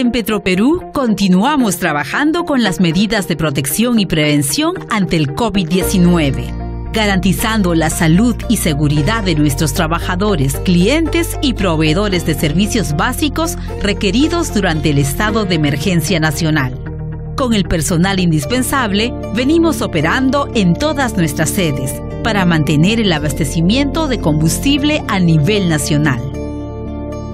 En Petroperú continuamos trabajando con las medidas de protección y prevención ante el COVID-19, garantizando la salud y seguridad de nuestros trabajadores, clientes y proveedores de servicios básicos requeridos durante el estado de emergencia nacional. Con el personal indispensable, venimos operando en todas nuestras sedes para mantener el abastecimiento de combustible a nivel nacional.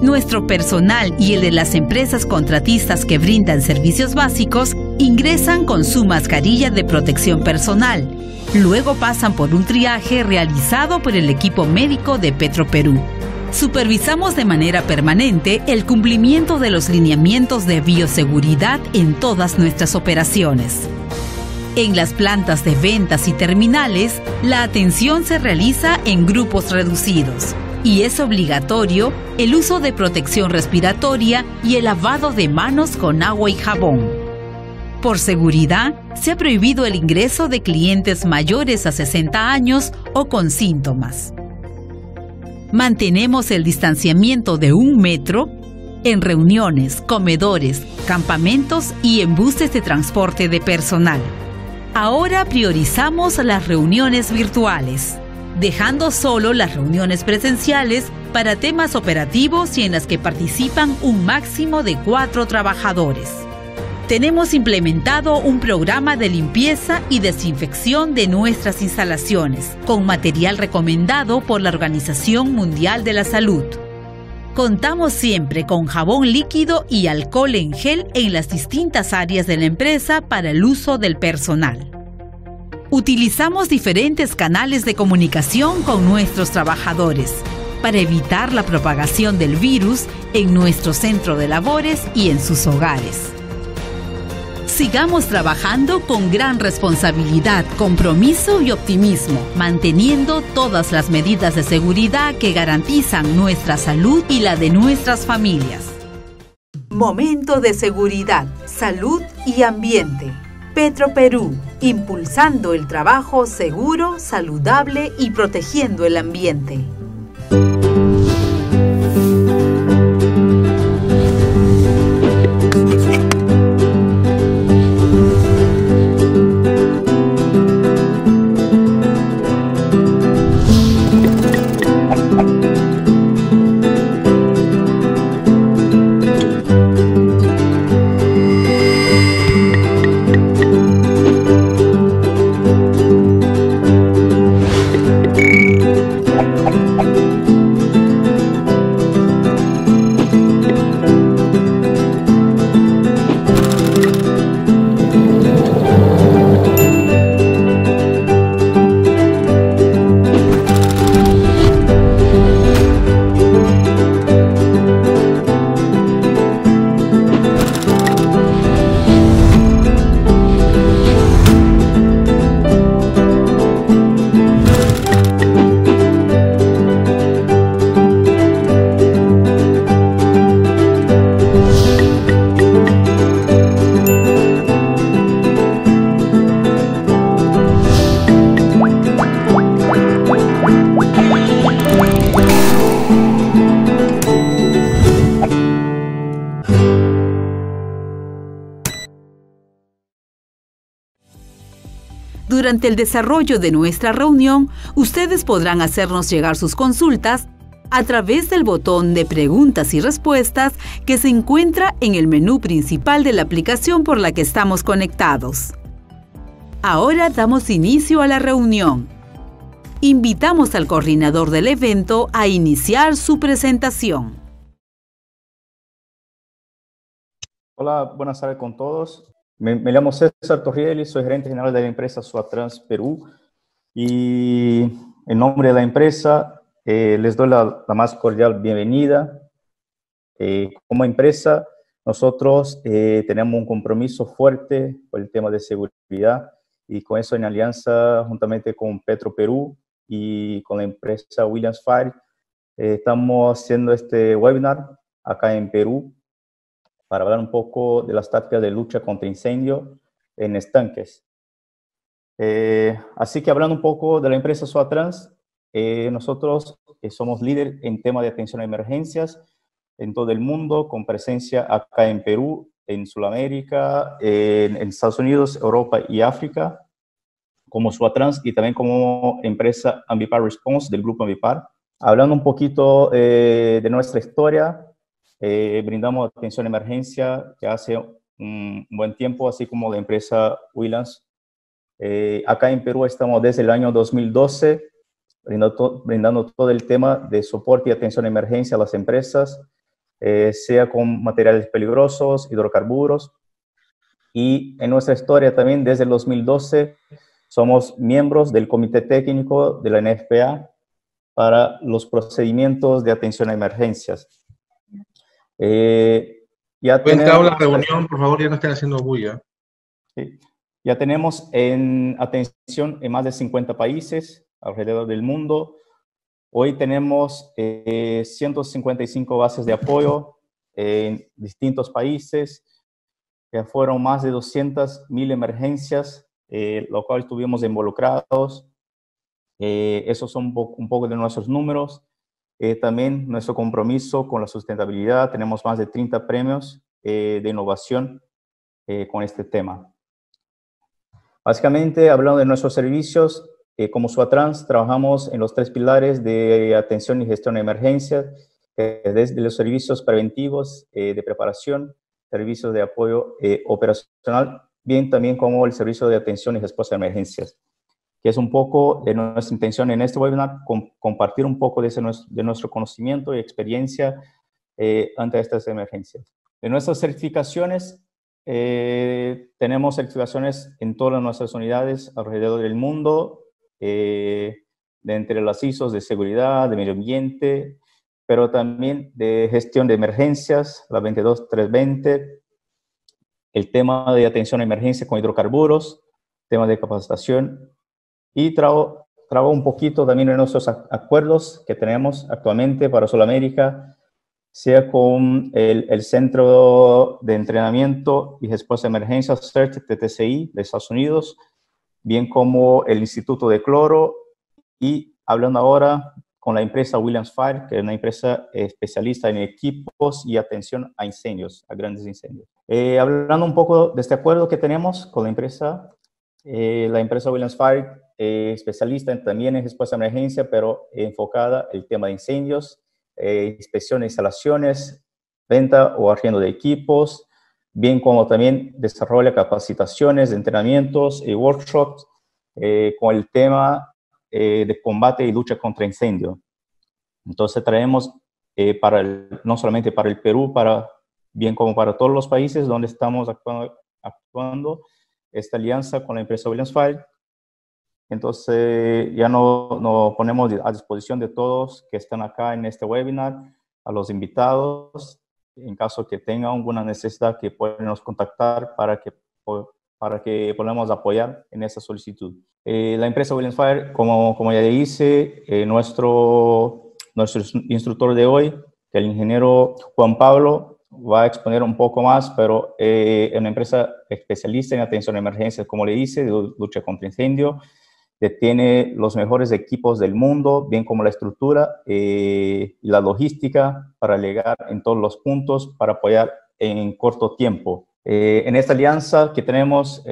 Nuestro personal y el de las empresas contratistas que brindan servicios básicos ingresan con su mascarilla de protección personal. Luego pasan por un triaje realizado por el equipo médico de Petroperú. Supervisamos de manera permanente el cumplimiento de los lineamientos de bioseguridad en todas nuestras operaciones. En las plantas de ventas y terminales, la atención se realiza en grupos reducidos y es obligatorio el uso de protección respiratoria y el lavado de manos con agua y jabón. Por seguridad, se ha prohibido el ingreso de clientes mayores a 60 años o con síntomas. Mantenemos el distanciamiento de un metro en reuniones, comedores, campamentos y en buses de transporte de personal. Ahora priorizamos las reuniones virtuales dejando solo las reuniones presenciales para temas operativos y en las que participan un máximo de cuatro trabajadores. Tenemos implementado un programa de limpieza y desinfección de nuestras instalaciones, con material recomendado por la Organización Mundial de la Salud. Contamos siempre con jabón líquido y alcohol en gel en las distintas áreas de la empresa para el uso del personal utilizamos diferentes canales de comunicación con nuestros trabajadores para evitar la propagación del virus en nuestro centro de labores y en sus hogares. Sigamos trabajando con gran responsabilidad, compromiso y optimismo, manteniendo todas las medidas de seguridad que garantizan nuestra salud y la de nuestras familias. Momento de seguridad, salud y ambiente. Petroperú, impulsando el trabajo seguro, saludable y protegiendo el ambiente. el desarrollo de nuestra reunión, ustedes podrán hacernos llegar sus consultas a través del botón de preguntas y respuestas que se encuentra en el menú principal de la aplicación por la que estamos conectados. Ahora damos inicio a la reunión. Invitamos al coordinador del evento a iniciar su presentación. Hola, buenas tardes con todos. Me, llamo César Torrielli, soy gerente general de la empresa Suatrans Perú y en nombre de la empresa eh, les doy la, más cordial bienvenida. Eh, como empresa, nosotros eh, tenemos un compromiso fuerte con el tema de seguridad y con eso en alianza juntamente con Petro Perú y con la empresa Williams Fire estamos haciendo este webinar acá en Perú para hablar un poco de las tácticas de lucha contra incendio en estanques. Eh, así que hablando un poco de la empresa Suatrans, eh, nosotros somos líder en tema de atención a emergencias en todo el mundo, con presencia acá en Perú, en Sudamérica, en, Estados Unidos, Europa y África, como Suatrans y también como empresa Ambipar Response del grupo Ambipar. Hablando un poquito eh, de nuestra historia, eh, brindamos atención a emergencia ya hace un buen tiempo, así como la empresa Willans. Eh, acá en Perú estamos desde el año 2012 brindando, todo el tema de soporte y atención a emergencia a las empresas, eh, sea con materiales peligrosos, hidrocarburos. Y en nuestra historia también, desde el 2012, somos miembros del Comité Técnico de la NFPA para los procedimientos de atención a emergencias. Eh, ya tenemos, la reunión, por favor, ya no estén haciendo bulla. Ya tenemos en atención en más de 50 países alrededor del mundo. Hoy tenemos 155 eh, bases de apoyo en distintos países. Ya fueron más de 200.000 emergencias, eh, lo cual estuvimos involucrados. Eh, esos son un poco de nuestros números. Eh, también nuestro compromiso con la sustentabilidad, tenemos más de 30 premios eh, de innovación eh, con este tema. Básicamente, hablando de nuestros servicios, como Suatrans, trabajamos en los tres pilares de atención y gestión de emergencias, desde los servicios preventivos de preparación, servicios de apoyo operacional, bien también como el servicio de atención y respuesta a emergencias que es un poco de nuestra intención en este webinar, compartir un poco de, nuestro conocimiento y experiencia eh, ante estas emergencias. En nuestras certificaciones, eh, tenemos certificaciones en todas nuestras unidades alrededor del mundo, eh, de entre las ISOs de seguridad, de medio ambiente, pero también de gestión de emergencias, la 22320, el tema de atención a emergencias con hidrocarburos, tema de capacitación y trabajo un poquito también en nuestros acuerdos que tenemos actualmente para Sudamérica, sea con el, Centro de Entrenamiento y Respuesta de Emergencias, CERT, TTCI, de Estados Unidos, bien como el Instituto de Cloro y hablando ahora con la empresa Williams Fire, que es una empresa especialista en equipos y atención a incendios, a grandes incendios. Eh, hablando un poco de este acuerdo que tenemos con la empresa eh, la empresa Williams Fire, eh, especialista también en respuesta a emergencia, pero enfocada el tema de incendios, eh, inspección de instalaciones, venta o arriendo de equipos, bien como también desarrolla capacitaciones, entrenamientos y workshops eh, con el tema de combate y lucha contra incendio. Entonces traemos para no solamente para el Perú, para bien como para todos los países donde estamos actuando esta alianza con la empresa Williams Fire. Entonces, ya nos ponemos a disposición de todos que están acá en este webinar, a los invitados, en caso que tengan alguna necesidad que pueden nos contactar para que, para que podamos apoyar en esta solicitud. Eh, la empresa Williams Fire, como, como ya le eh, nuestro, nuestro instructor de hoy, el ingeniero Juan Pablo, va a exponer un poco más, pero eh, es una empresa especialista en atención a emergencias, como le dice, de lucha contra incendio, que tiene los mejores equipos del mundo, bien como la estructura eh, y la logística para llegar en todos los puntos, para apoyar en corto tiempo. Eh, en esta alianza que tenemos,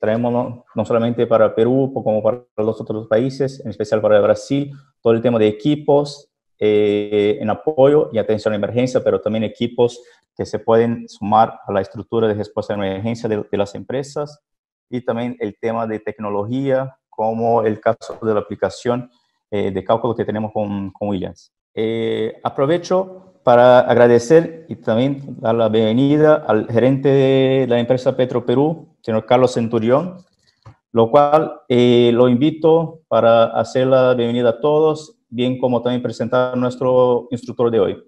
traemos no, solamente para Perú, como para los otros países, en especial para Brasil, todo el tema de equipos, eh, en apoyo y atención a emergencia, pero también equipos que se pueden sumar a la estructura de respuesta a emergencia de, las empresas y también el tema de tecnología, como el caso de la aplicación eh, de cálculo que tenemos con, Williams. Eh, aprovecho para agradecer y también dar la bienvenida al gerente de la empresa Petro Perú, señor Carlos Centurión, lo cual lo invito para hacer la bienvenida a todos bien como también presentar a nuestro instructor de hoy.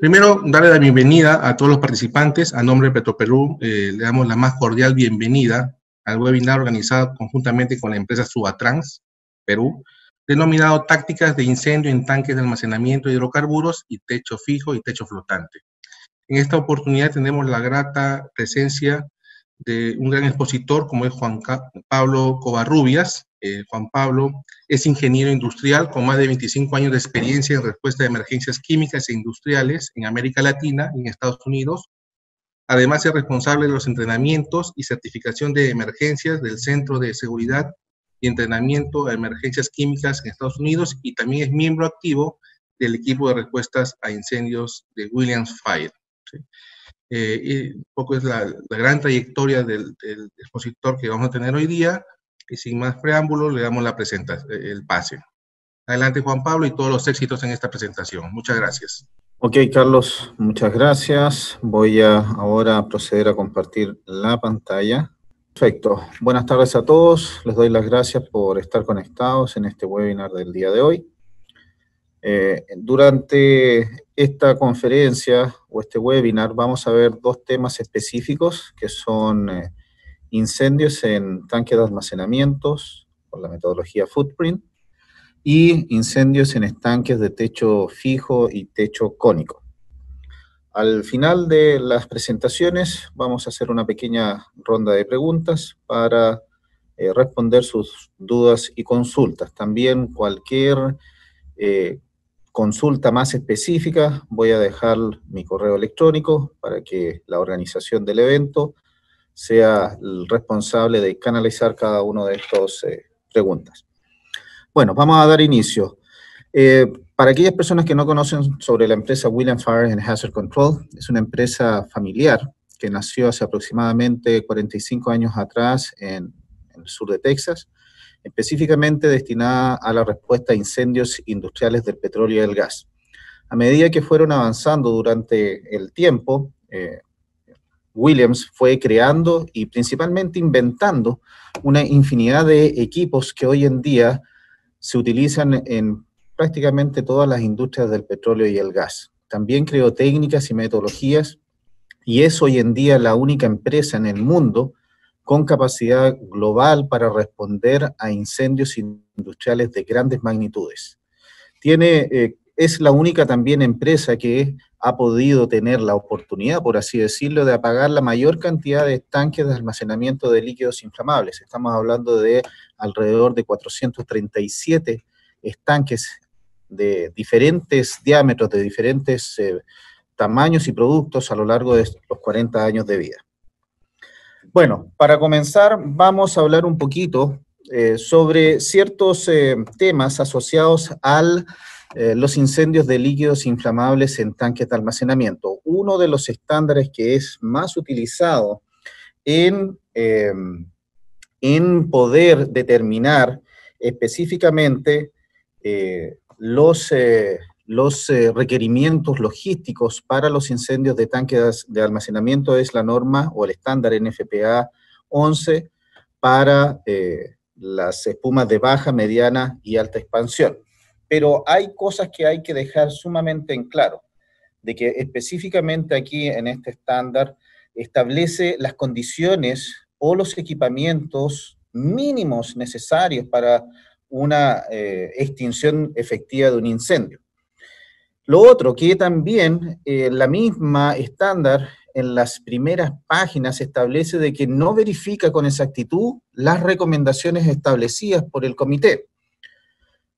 Primero, darle la bienvenida a todos los participantes. A nombre de Petroperú, eh, le damos la más cordial bienvenida al webinar organizado conjuntamente con la empresa Subatrans Perú, denominado Tácticas de Incendio en Tanques de Almacenamiento de Hidrocarburos y Techo Fijo y Techo Flotante. En esta oportunidad tenemos la grata presencia de un gran expositor como es Juan Pablo Covarrubias, eh, Juan Pablo es ingeniero industrial con más de 25 años de experiencia en respuesta a emergencias químicas e industriales en América Latina y en Estados Unidos. Además es responsable de los entrenamientos y certificación de emergencias del Centro de Seguridad y Entrenamiento a Emergencias Químicas en Estados Unidos y también es miembro activo del equipo de respuestas a incendios de Williams Fire. un eh, poco es la, gran trayectoria del expositor que vamos a tener hoy día y sin más preámbulos, le damos la eh, el pase. Adelante, Juan Pablo, y todos los éxitos en esta presentación. Muchas gracias. Ok, Carlos, muchas gracias. Voy a ahora proceder a compartir la pantalla. Perfecto. Buenas tardes a todos. Les doy las gracias por estar conectados en este webinar del día de hoy. Eh, durante esta conferencia o este webinar vamos a ver dos temas específicos que son eh, incendios en tanques de almacenamientos por la metodología Footprint y incendios en estanques de techo fijo y techo cónico. Al final de las presentaciones vamos a hacer una pequeña ronda de preguntas para eh, responder sus dudas y consultas. También cualquier eh, consulta más específica voy a dejar mi correo electrónico para que la organización del evento sea el responsable de canalizar cada una de estas eh, preguntas. Bueno, vamos a dar inicio. Eh, para aquellas personas que no conocen sobre la empresa William Fire and Hazard Control, es una empresa familiar que nació hace aproximadamente 45 años atrás en, el sur de Texas, específicamente destinada a la respuesta a incendios industriales del petróleo y del gas. A medida que fueron avanzando durante el tiempo, eh, Williams fue creando y principalmente inventando una infinidad de equipos que hoy en día se utilizan en prácticamente todas las industrias del petróleo y el gas. También creó técnicas y metodologías y es hoy en día la única empresa en el mundo con capacidad global para responder a incendios industriales de grandes magnitudes. Tiene eh, es la única también empresa que ha podido tener la oportunidad, por así decirlo, de apagar la mayor cantidad de tanques de almacenamiento de líquidos inflamables. Estamos hablando de alrededor de 437 estanques de diferentes diámetros, de diferentes eh, tamaños y productos a lo largo de los 40 años de vida. Bueno, para comenzar vamos a hablar un poquito eh, sobre ciertos eh, temas asociados al eh, los incendios de líquidos inflamables en tanques de almacenamiento. Uno de los estándares que es más utilizado en, em, en poder determinar específicamente eh, los, eh, los requerimientos logísticos para los incendios de tanques de almacenamiento es la norma o el estándar NFPA 11 para las espumas de baja, mediana y alta expansión pero hay cosas que hay que dejar sumamente en claro, de que específicamente aquí en este estándar establece las condiciones o los equipamientos mínimos necesarios para una eh, extinción efectiva de un incendio. Lo otro, que también eh, la misma estándar en las primeras páginas establece de que no verifica con exactitud las recomendaciones establecidas por el comité.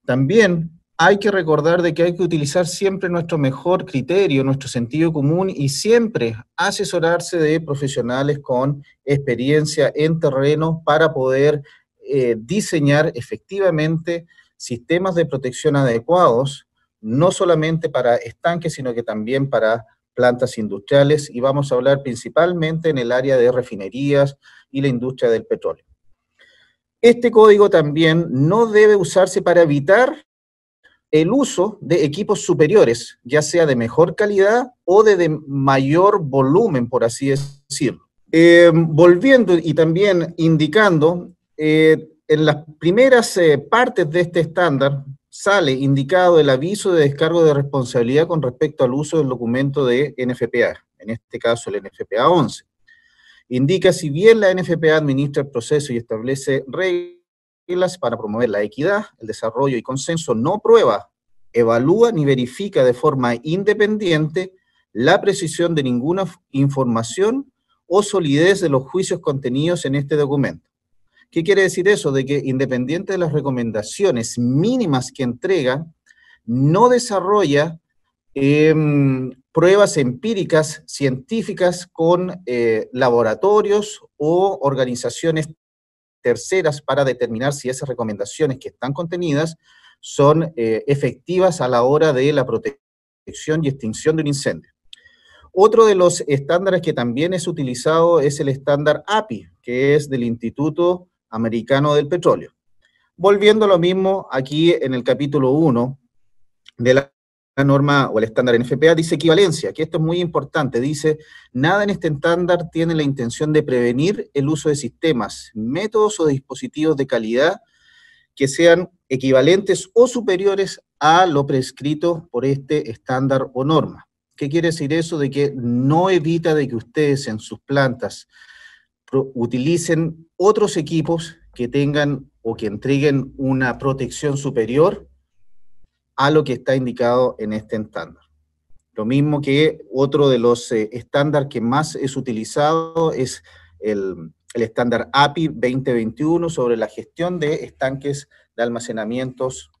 También hay que recordar de que hay que utilizar siempre nuestro mejor criterio, nuestro sentido común y siempre asesorarse de profesionales con experiencia en terreno para poder eh, diseñar efectivamente sistemas de protección adecuados, no solamente para estanques, sino que también para plantas industriales y vamos a hablar principalmente en el área de refinerías y la industria del petróleo. Este código también no debe usarse para evitar el uso de equipos superiores, ya sea de mejor calidad o de, mayor volumen, por así decirlo. Eh, volviendo y también indicando, eh, en las primeras eh, partes de este estándar sale indicado el aviso de descargo de responsabilidad con respecto al uso del documento de NFPA, en este caso el NFPA 11. Indica si bien la NFPA administra el proceso y establece reglas, para promover la equidad, el desarrollo y consenso no prueba, evalúa ni verifica de forma independiente la precisión de ninguna información o solidez de los juicios contenidos en este documento. ¿Qué quiere decir eso? De que independiente de las recomendaciones mínimas que entrega, no desarrolla em, pruebas empíricas, científicas, con eh, laboratorios o organizaciones terceras para determinar si esas recomendaciones que están contenidas son eh, efectivas a la hora de la protección y extinción de un incendio. Otro de los estándares que también es utilizado es el estándar API, que es del Instituto Americano del Petróleo. Volviendo a lo mismo, aquí en el capítulo 1 de la la norma o el estándar NFPA dice equivalencia, que esto es muy importante. Dice, nada en este estándar tiene la intención de prevenir el uso de sistemas, métodos o dispositivos de calidad que sean equivalentes o superiores a lo prescrito por este estándar o norma. ¿Qué quiere decir eso? De que no evita de que ustedes en sus plantas utilicen otros equipos que tengan o que entreguen una protección superior a lo que está indicado en este estándar. Lo mismo que otro de los eh, estándares que más es utilizado es el, estándar API 2021 sobre la gestión de estanques de almacenamientos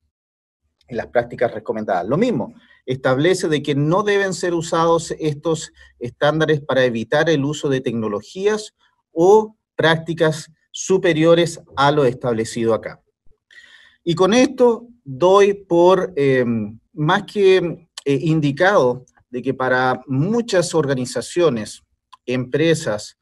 en las prácticas recomendadas. Lo mismo, establece de que no deben ser usados estos estándares para evitar el uso de tecnologías o prácticas superiores a lo establecido acá. Y con esto doy por eh, más que eh, indicado de que para muchas organizaciones, empresas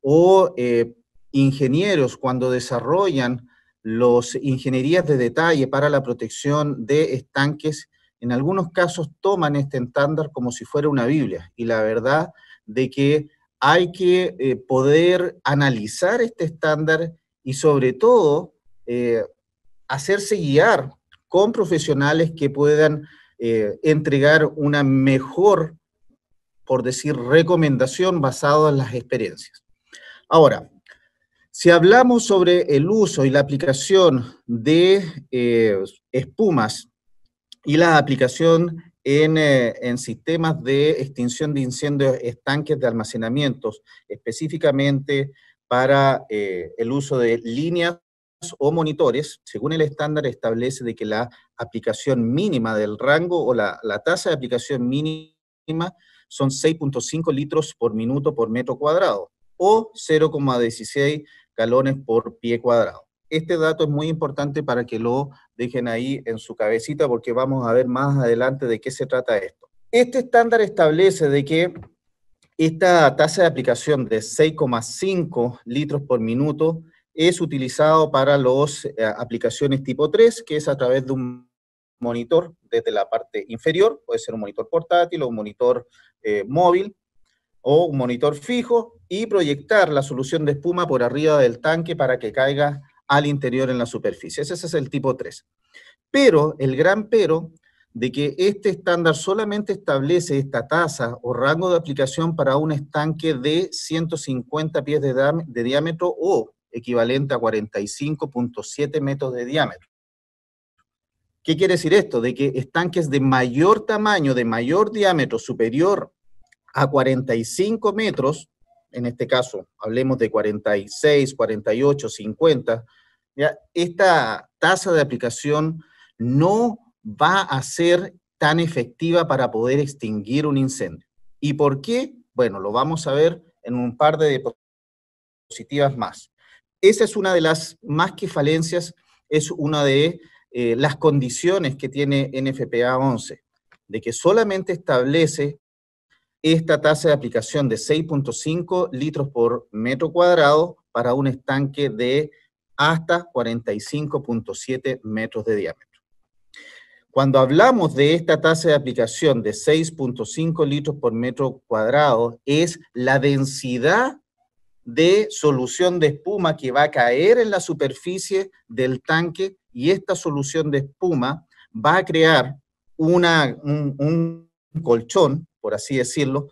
o eh, ingenieros cuando desarrollan las ingenierías de detalle para la protección de estanques, en algunos casos toman este estándar como si fuera una Biblia. Y la verdad de que hay que poder analizar este estándar y sobre todo hacerse guiar con profesionales que puedan eh, entregar una mejor, por decir, recomendación basada en las experiencias. Ahora, si hablamos sobre el uso y la aplicación de eh, espumas y la aplicación eh, en, sistemas de extinción de incendios, estanques de almacenamientos, específicamente para el uso de líneas o monitores, según el estándar, establece de que la aplicación mínima del rango o la, tasa de aplicación mínima son 6.5 litros por minuto por metro cuadrado o 0,16 galones por pie cuadrado. Este dato es muy importante para que lo dejen ahí en su cabecita porque vamos a ver más adelante de qué se trata esto. Este estándar establece de que esta tasa de aplicación de 6,5 litros por minuto es utilizado para las eh, aplicaciones tipo 3, que es a través de un monitor desde la parte inferior, puede ser un monitor portátil o un monitor eh, móvil o un monitor fijo, y proyectar la solución de espuma por arriba del tanque para que caiga al interior en la superficie. Ese, es el tipo 3. Pero, el gran pero, de que este estándar solamente establece esta tasa o rango de aplicación para un estanque de 150 pies de diámetro o equivalente a 45.7 metros de diámetro. ¿Qué quiere decir esto? De que estanques de mayor tamaño, de mayor diámetro, superior a 45 metros, en este caso hablemos de 46, 48, 50, ¿ya? esta tasa de aplicación no va a ser tan efectiva para poder extinguir un incendio. ¿Y por qué? Bueno, lo vamos a ver en un par de diapositivas más esa es una de las más que falencias, es una de eh, las condiciones que tiene NFPA 11, de que solamente establece esta tasa de aplicación de 6.5 litros por metro cuadrado para un estanque de hasta 45.7 metros de diámetro. Cuando hablamos de esta tasa de aplicación de 6.5 litros por metro cuadrado, es la densidad de solución de espuma que va a caer en la superficie del tanque y esta solución de espuma va a crear una, un, colchón, por así decirlo,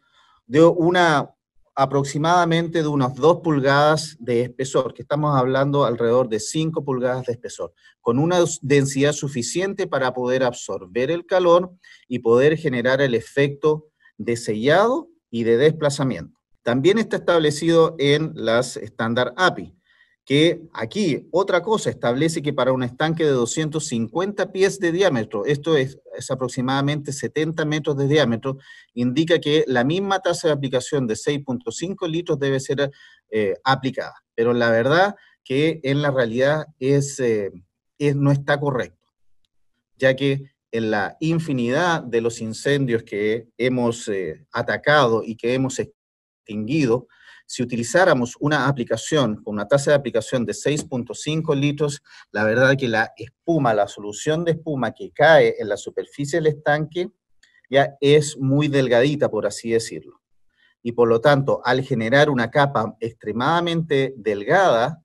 de una aproximadamente de unas 2 pulgadas de espesor, que estamos hablando alrededor de 5 pulgadas de espesor, con una densidad suficiente para poder absorber el calor y poder generar el efecto de sellado y de desplazamiento. También está establecido en las estándar API, que aquí otra cosa establece que para un estanque de 250 pies de diámetro, esto es, aproximadamente 70 metros de diámetro, indica que la misma tasa de aplicación de 6.5 litros debe ser eh, aplicada. Pero la verdad que en la realidad eh, es, no está correcto, ya que en la infinidad de los incendios que hemos eh, atacado y que hemos distinguido si utilizáramos una aplicación con una tasa de aplicación de 6.5 litros, la verdad es que la espuma, la solución de espuma que cae en la superficie del estanque ya es muy delgadita, por así decirlo. Y por lo tanto, al generar una capa extremadamente delgada,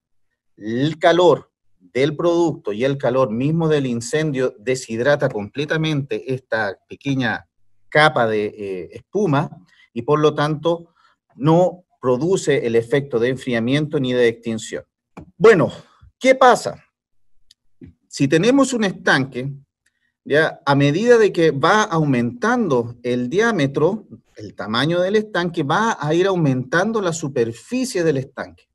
el calor del producto y el calor mismo del incendio deshidrata completamente esta pequeña capa de eh, espuma y por lo tanto no produce el efecto de enfriamiento ni de extinción. Bueno, ¿qué pasa? Si tenemos un estanque, ya a medida de que va aumentando el diámetro, el tamaño del estanque, va a ir aumentando la superficie del estanque.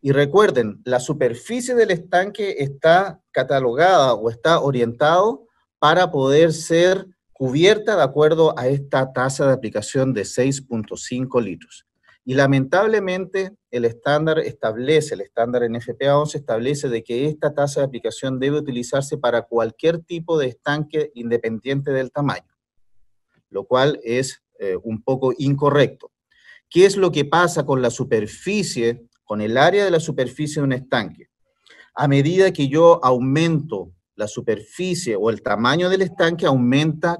Y recuerden, la superficie del estanque está catalogada o está orientado para poder ser cubierta de acuerdo a esta tasa de aplicación de 6.5 litros. Y lamentablemente el estándar establece, el estándar NFPA 11 establece de que esta tasa de aplicación debe utilizarse para cualquier tipo de estanque independiente del tamaño, lo cual es eh, un poco incorrecto. ¿Qué es lo que pasa con la superficie, con el área de la superficie de un estanque? A medida que yo aumento la superficie o el tamaño del estanque aumenta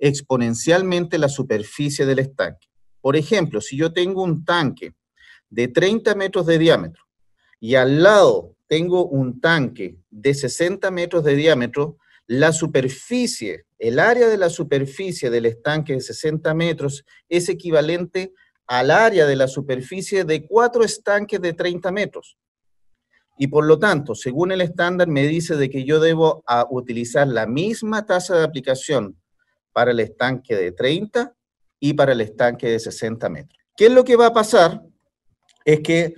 exponencialmente la superficie del estanque. Por ejemplo, si yo tengo un tanque de 30 metros de diámetro y al lado tengo un tanque de 60 metros de diámetro, la superficie, el área de la superficie del estanque de 60 metros es equivalente al área de la superficie de cuatro estanques de 30 metros. Y por lo tanto, según el estándar, me dice de que yo debo utilizar la misma tasa de aplicación para el estanque de 30 y para el estanque de 60 metros. ¿Qué es lo que va a pasar? Es que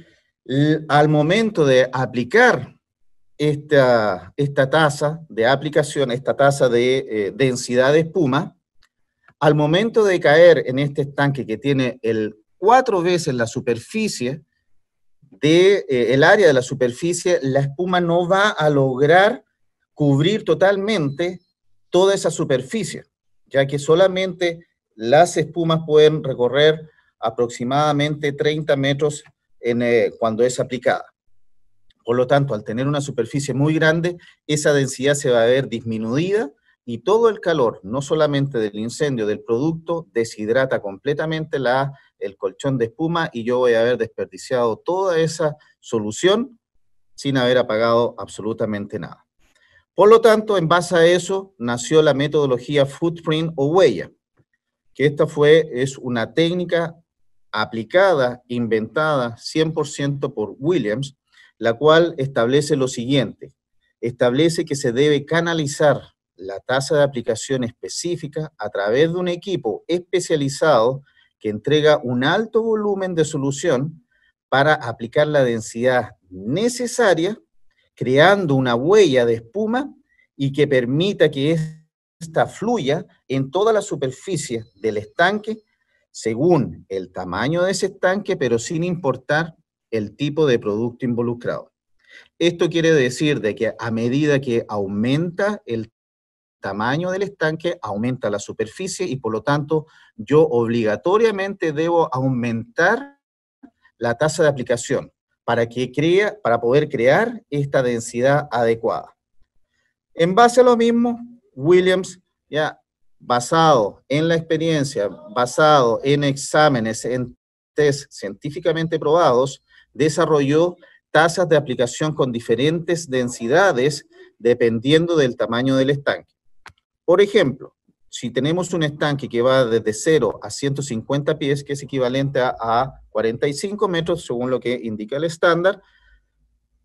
al momento de aplicar esta, esta tasa de aplicación, esta tasa de eh, densidad de espuma, al momento de caer en este estanque que tiene el cuatro veces la superficie del de, eh, el área de la superficie, la espuma no va a lograr cubrir totalmente toda esa superficie, ya que solamente las espumas pueden recorrer aproximadamente 30 metros eh, cuando es aplicada. Por lo tanto, al tener una superficie muy grande, esa densidad se va a ver disminuida y todo el calor, no solamente del incendio, del producto, deshidrata completamente la, el colchón de espuma y yo voy a haber desperdiciado toda esa solución sin haber apagado absolutamente nada. Por lo tanto, en base a eso nació la metodología footprint o huella, que esta fue, es una técnica aplicada, inventada 100% por Williams, la cual establece lo siguiente, establece que se debe canalizar la tasa de aplicación específica a través de un equipo especializado que entrega un alto volumen de solución para aplicar la densidad necesaria, creando una huella de espuma y que permita que esta fluya en toda la superficie del estanque según el tamaño de ese estanque, pero sin importar el tipo de producto involucrado. Esto quiere decir de que a medida que aumenta el tamaño del estanque, aumenta la superficie y por lo tanto yo obligatoriamente debo aumentar la tasa de aplicación para, que crea, para poder crear esta densidad adecuada. En base a lo mismo, Williams, ya basado en la experiencia, basado en exámenes, en test científicamente probados, desarrolló tasas de aplicación con diferentes densidades dependiendo del tamaño del estanque. Por ejemplo, si tenemos un estanque que va desde 0 a 150 pies, que es equivalente a, 45 metros, según lo que indica el estándar,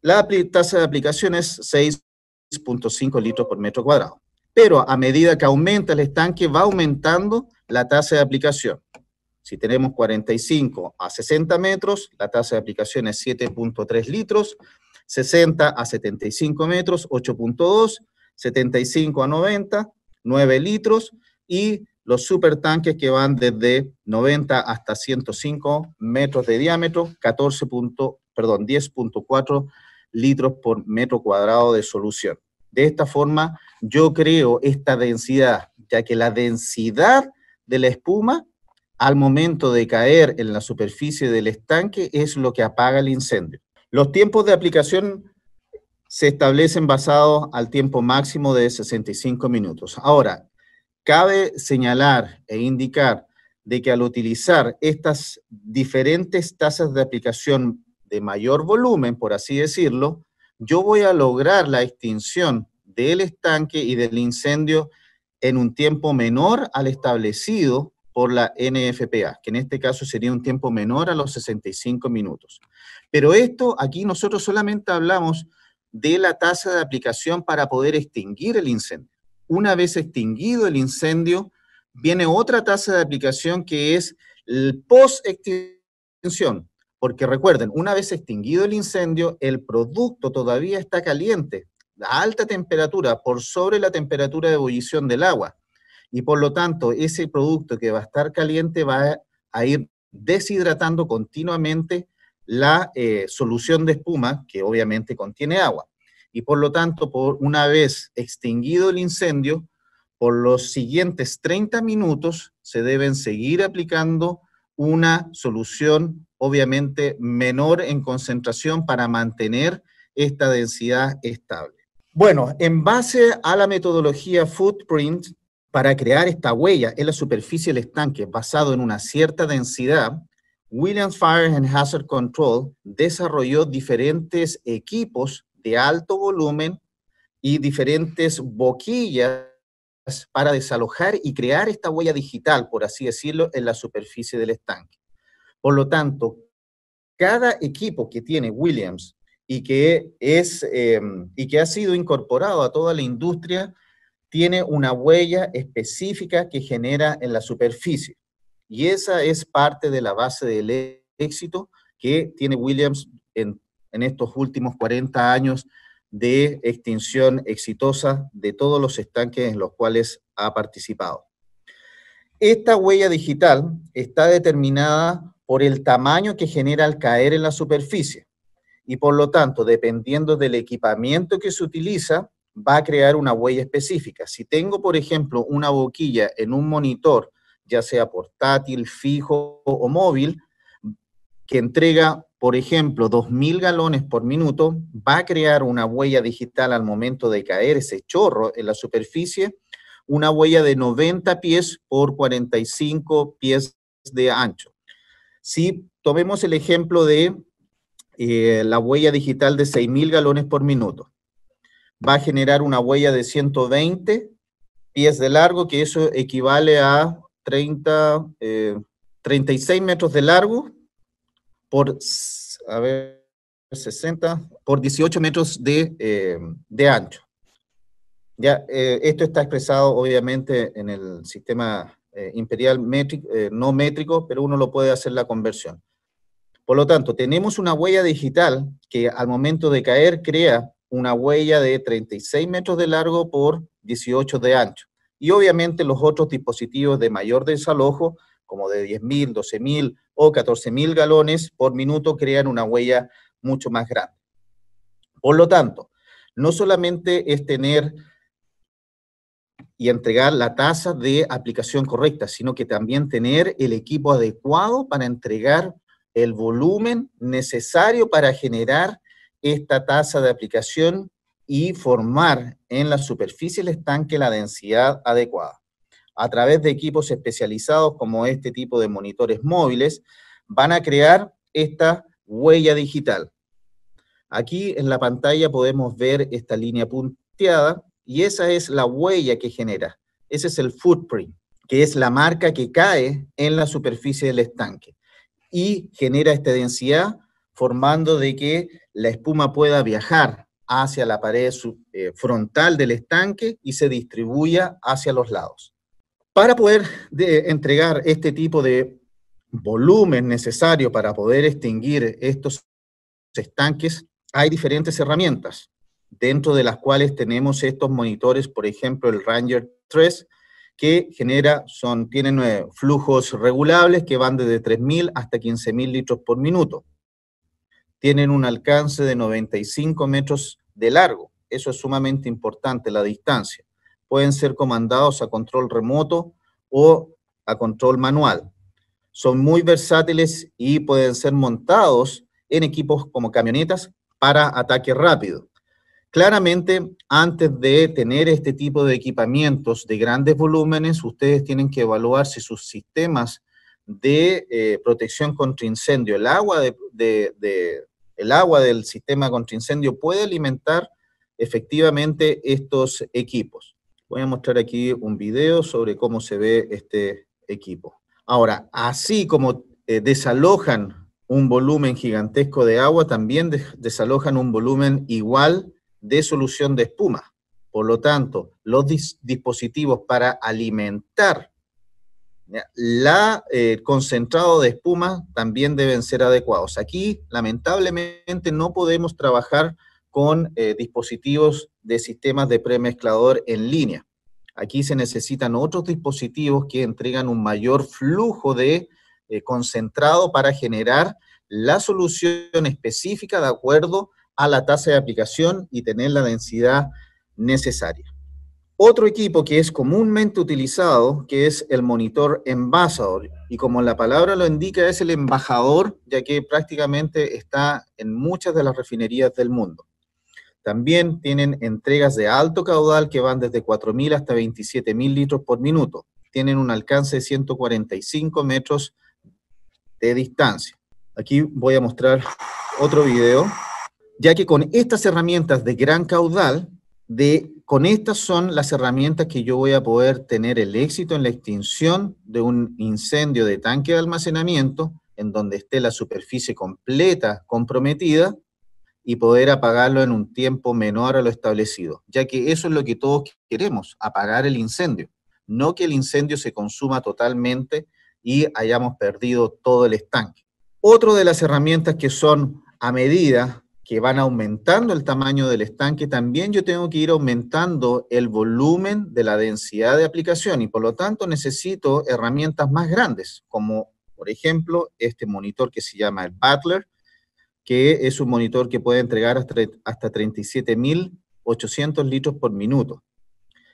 la tasa de aplicación es 6.5 litros por metro cuadrado. Pero a medida que aumenta el estanque, va aumentando la tasa de aplicación. Si tenemos 45 a 60 metros, la tasa de aplicación es 7.3 litros, 60 a 75 metros, 8.2, 75 a 90, 9 litros y los supertanques que van desde 90 hasta 105 metros de diámetro, 14 perdón, 10.4 litros por metro cuadrado de solución. De esta forma, yo creo esta densidad, ya que la densidad de la espuma al momento de caer en la superficie del estanque es lo que apaga el incendio. Los tiempos de aplicación se establecen basados al tiempo máximo de 65 minutos. Ahora, cabe señalar e indicar de que al utilizar estas diferentes tasas de aplicación de mayor volumen, por así decirlo, yo voy a lograr la extinción del estanque y del incendio en un tiempo menor al establecido por la NFPA, que en este caso sería un tiempo menor a los 65 minutos. Pero esto, aquí nosotros solamente hablamos de la tasa de aplicación para poder extinguir el incendio. Una vez extinguido el incendio, viene otra tasa de aplicación que es el post-extinción, porque recuerden, una vez extinguido el incendio, el producto todavía está caliente, a alta temperatura, por sobre la temperatura de ebullición del agua. Y por lo tanto, ese producto que va a estar caliente va a ir deshidratando continuamente la eh, solución de espuma, que obviamente contiene agua. Y por lo tanto, por una vez extinguido el incendio, por los siguientes 30 minutos se deben seguir aplicando una solución obviamente menor en concentración para mantener esta densidad estable. Bueno, en base a la metodología Footprint, para crear esta huella en la superficie del estanque basado en una cierta densidad, Williams Fire and Hazard Control desarrolló diferentes equipos de alto volumen y diferentes boquillas para desalojar y crear esta huella digital, por así decirlo, en la superficie del estanque. Por lo tanto, cada equipo que tiene Williams y que, es, eh, y que ha sido incorporado a toda la industria tiene una huella específica que genera en la superficie. Y esa es parte de la base del éxito que tiene Williams en, estos últimos 40 años de extinción exitosa de todos los estanques en los cuales ha participado. Esta huella digital está determinada por el tamaño que genera al caer en la superficie y por lo tanto, dependiendo del equipamiento que se utiliza, va a crear una huella específica. Si tengo, por ejemplo, una boquilla en un monitor ya sea portátil, fijo o móvil, que entrega, por ejemplo, 2.000 galones por minuto, va a crear una huella digital al momento de caer ese chorro en la superficie, una huella de 90 pies por 45 pies de ancho. Si tomemos el ejemplo de eh, la huella digital de 6.000 galones por minuto, va a generar una huella de 120 pies de largo, que eso equivale a 30, 36 eh, metros de largo por, 60, por 18 metros eh, de, ancho. Ya, eh, esto está expresado obviamente en el sistema imperial no métrico, pero uno lo puede hacer la conversión. Por lo tanto, tenemos una huella digital que al momento de caer crea una huella de 36 metros de largo por 18 de ancho y obviamente los otros dispositivos de mayor desalojo, como de 10.000, 12.000 o 14.000 galones por minuto, crean una huella mucho más grande. Por lo tanto, no solamente es tener y entregar la tasa de aplicación correcta, sino que también tener el equipo adecuado para entregar el volumen necesario para generar esta tasa de aplicación y formar en la superficie del estanque la densidad adecuada. A través de equipos especializados como este tipo de monitores móviles, van a crear esta huella digital. Aquí en la pantalla podemos ver esta línea punteada y esa es la huella que genera. Ese es el footprint, que es la marca que cae en la superficie del estanque y genera esta densidad formando de que la espuma pueda viajar hacia la pared eh, frontal del estanque y se distribuya hacia los lados. Para poder entregar este tipo de volumen necesario para poder extinguir estos estanques, hay diferentes herramientas, dentro de las cuales tenemos estos monitores, por ejemplo, el Ranger 3, que genera, son, tienen eh, flujos regulables que van desde 3.000 hasta 15.000 litros por minuto tienen un alcance de 95 metros de largo. Eso es sumamente importante, la distancia. Pueden ser comandados a control remoto o a control manual. Son muy versátiles y pueden ser montados en equipos como camionetas para ataque rápido. Claramente, antes de tener este tipo de equipamientos de grandes volúmenes, ustedes tienen que evaluar si sus sistemas de eh, protección contra incendio. El agua, el agua del sistema contra incendio puede alimentar efectivamente estos equipos. Voy a mostrar aquí un video sobre cómo se ve este equipo. Ahora, así como eh, desalojan un volumen gigantesco de agua, también desalojan un volumen igual de solución de espuma. Por lo tanto, los dispositivos para alimentar la eh, concentrado de espuma también deben ser adecuados. Aquí, lamentablemente, no podemos trabajar con eh, dispositivos de sistemas de premezclador en línea. Aquí se necesitan otros dispositivos que entregan un mayor flujo de eh, concentrado para generar la solución específica de acuerdo a la tasa de aplicación y tener la densidad necesaria. Otro equipo que es comúnmente utilizado, que es el monitor embajador, y como la palabra lo indica, es el embajador, ya que prácticamente está en muchas de las refinerías del mundo. También tienen entregas de alto caudal que van desde 4.000 hasta 27.000 litros por minuto. Tienen un alcance de 145 metros de distancia. Aquí voy a mostrar otro video, ya que con estas herramientas de gran caudal, de con estas son las herramientas que yo voy a poder tener el éxito en la extinción de un incendio de tanque de almacenamiento en donde esté la superficie completa comprometida y poder apagarlo en un tiempo menor a lo establecido, ya que eso es lo que todos queremos, apagar el incendio, no que el incendio se consuma totalmente y hayamos perdido todo el estanque. Otro de las herramientas que son a medida que van aumentando el tamaño del estanque, también yo tengo que ir aumentando el volumen de la densidad de aplicación y por lo tanto necesito herramientas más grandes, como por ejemplo este monitor que se llama el Butler, que es un monitor que puede entregar hasta, 37.800 litros por minuto.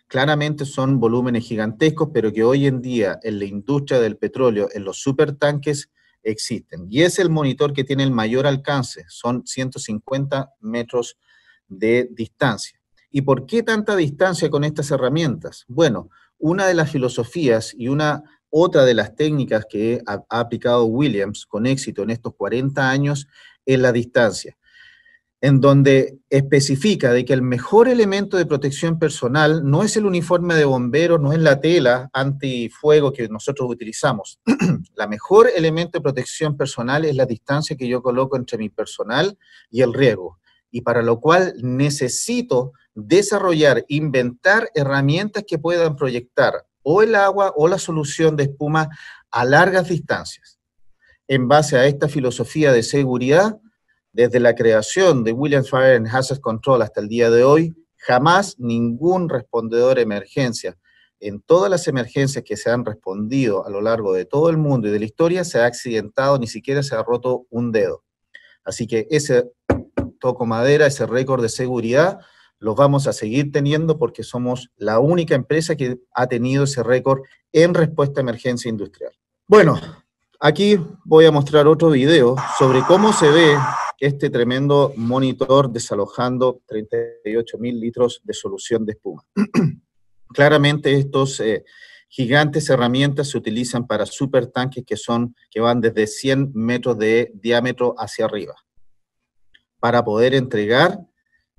Claramente son volúmenes gigantescos, pero que hoy en día en la industria del petróleo, en los supertanques, tanques, existen. Y es el monitor que tiene el mayor alcance, son 150 metros de distancia. ¿Y por qué tanta distancia con estas herramientas? Bueno, una de las filosofías y una otra de las técnicas que ha, aplicado Williams con éxito en estos 40 años es la distancia en donde especifica de que el mejor elemento de protección personal no es el uniforme de bombero, no es la tela antifuego que nosotros utilizamos. la mejor elemento de protección personal es la distancia que yo coloco entre mi personal y el riesgo, y para lo cual necesito desarrollar, inventar herramientas que puedan proyectar o el agua o la solución de espuma a largas distancias. En base a esta filosofía de seguridad, desde la creación de Williams Fire and Hazard Control hasta el día de hoy, jamás ningún respondedor emergencia en todas las emergencias que se han respondido a lo largo de todo el mundo y de la historia se ha accidentado, ni siquiera se ha roto un dedo. Así que ese toco madera, ese récord de seguridad, los vamos a seguir teniendo porque somos la única empresa que ha tenido ese récord en respuesta a emergencia industrial. Bueno, aquí voy a mostrar otro video sobre cómo se ve este tremendo monitor desalojando 38 mil litros de solución de espuma. Claramente estos eh, gigantes herramientas se utilizan para supertanques que, son, que van desde 100 metros de diámetro hacia arriba, para poder entregar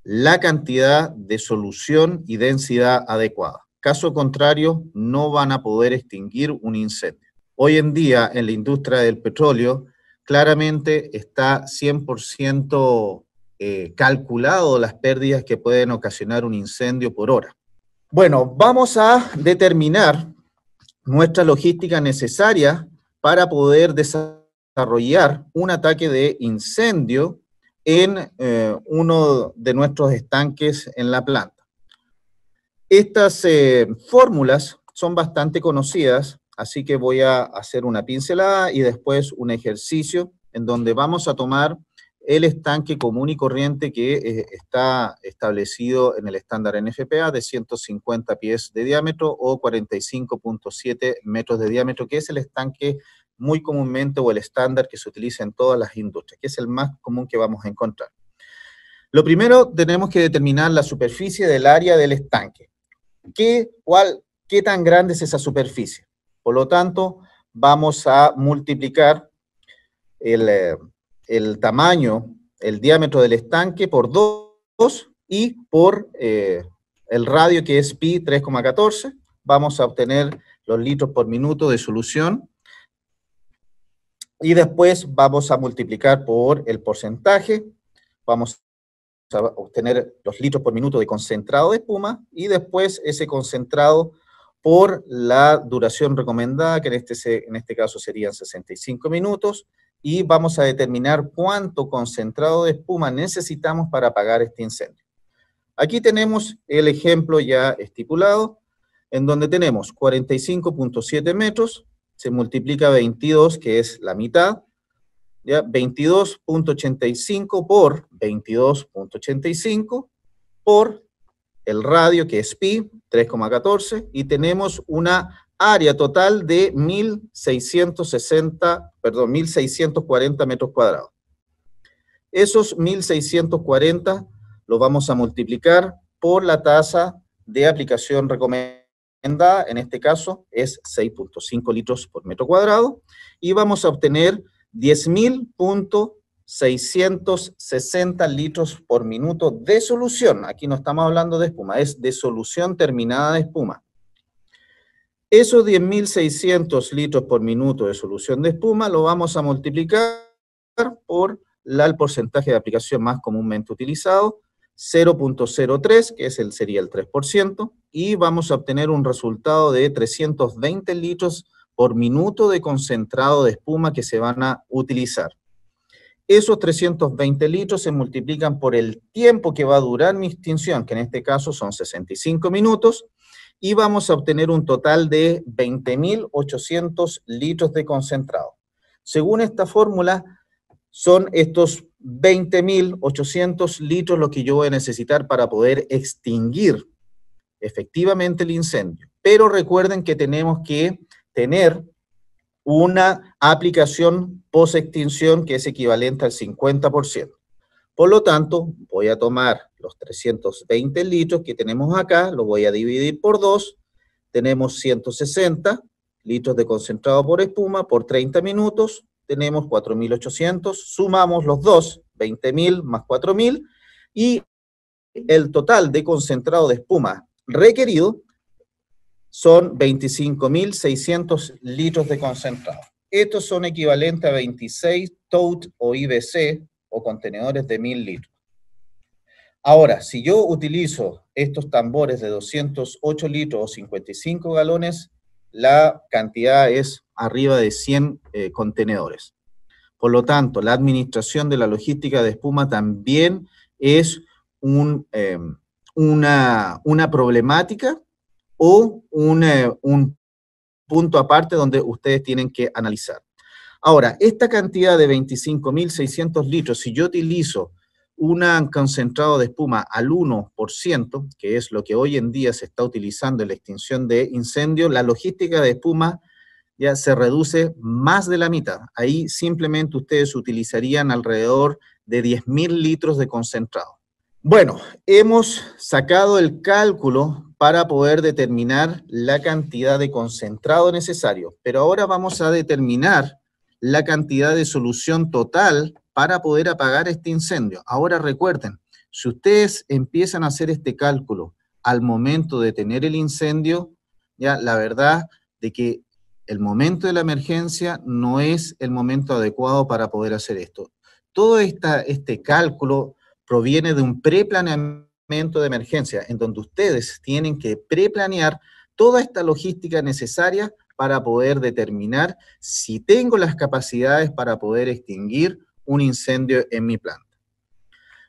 la cantidad de solución y densidad adecuada. Caso contrario, no van a poder extinguir un incendio. Hoy en día, en la industria del petróleo, claramente está 100% eh, calculado las pérdidas que pueden ocasionar un incendio por hora. Bueno, vamos a determinar nuestra logística necesaria para poder desarrollar un ataque de incendio en eh, uno de nuestros estanques en la planta. Estas eh, fórmulas son bastante conocidas Así que voy a hacer una pincelada y después un ejercicio en donde vamos a tomar el estanque común y corriente que eh, está establecido en el estándar NFPA de 150 pies de diámetro o 45.7 metros de diámetro, que es el estanque muy comúnmente o el estándar que se utiliza en todas las industrias, que es el más común que vamos a encontrar. Lo primero, tenemos que determinar la superficie del área del estanque. qué tan grande es esa superficie? Por lo tanto, vamos a multiplicar el, eh, tamaño, el diámetro del estanque por 2 y por eh, el radio que es pi 3,14. Vamos a obtener los litros por minuto de solución. Y después vamos a multiplicar por el porcentaje. Vamos a obtener los litros por minuto de concentrado de espuma y después ese concentrado por la duración recomendada, que en este, en este caso serían 65 minutos, y vamos a determinar cuánto concentrado de espuma necesitamos para apagar este incendio. Aquí tenemos el ejemplo ya estipulado, en donde tenemos 45.7 metros, se multiplica 22, que es la mitad, 22.85 por 22.85 por el radio, que es pi, 3,14, y tenemos una área total de perdón, 1.640 metros cuadrados. Esos 1.640 los vamos a multiplicar por la tasa de aplicación recomendada, en este caso es 6.5 litros por metro cuadrado, y vamos a obtener puntos, 660 litros por minuto de solución. Aquí no estamos hablando de espuma, es de solución terminada de espuma. Esos 10.600 litros por minuto de solución de espuma lo vamos a multiplicar por la, el porcentaje de aplicación más comúnmente utilizado, 0.03, que es el, sería el 3%, y vamos a obtener un resultado de 320 litros por minuto de concentrado de espuma que se van a utilizar. Esos 320 litros se multiplican por el tiempo que va a durar mi extinción, que en este caso son 65 minutos, y vamos a obtener un total de 20.800 litros de concentrado. Según esta fórmula, son estos 20.800 litros lo que yo voy a necesitar para poder extinguir efectivamente el incendio. Pero recuerden que tenemos que tener una aplicación post-extinción que es equivalente al 50%. Por lo tanto, voy a tomar los 320 litros que tenemos acá, los voy a dividir por 2, tenemos 160 litros de concentrado por espuma por 30 minutos, tenemos 4.800, sumamos los dos, 20.000 más 4.000, y el total de concentrado de espuma requerido son 25.600 litros de concentrado. Estos son equivalentes a 26 tote o IBC o contenedores de 1.000 litros. Ahora, si yo utilizo estos tambores de 208 litros o 55 galones, la cantidad es arriba de 100 eh, contenedores. Por lo tanto, la administración de la logística de espuma también es eh, una, una problemática o eh, un, punto aparte donde ustedes tienen que analizar. Ahora, esta cantidad de 25.600 litros, si yo utilizo un concentrado de espuma al 1%, que es lo que hoy en día se está utilizando en la extinción de incendios, la logística de espuma ya se reduce más de la mitad. Ahí simplemente ustedes utilizarían alrededor de 10.000 litros de concentrado. Bueno, hemos sacado el cálculo para poder determinar la cantidad de concentrado necesario. Pero ahora vamos a determinar la cantidad de solución total para poder apagar este incendio. Ahora recuerden, si ustedes empiezan a hacer este cálculo al momento de tener el incendio, ya la verdad de que el momento de la emergencia no es el momento adecuado para poder hacer esto. Todo este cálculo proviene de un preplaneamiento de emergencia, en donde ustedes tienen que preplanear toda esta logística necesaria para poder determinar si tengo las capacidades para poder extinguir un incendio en mi planta.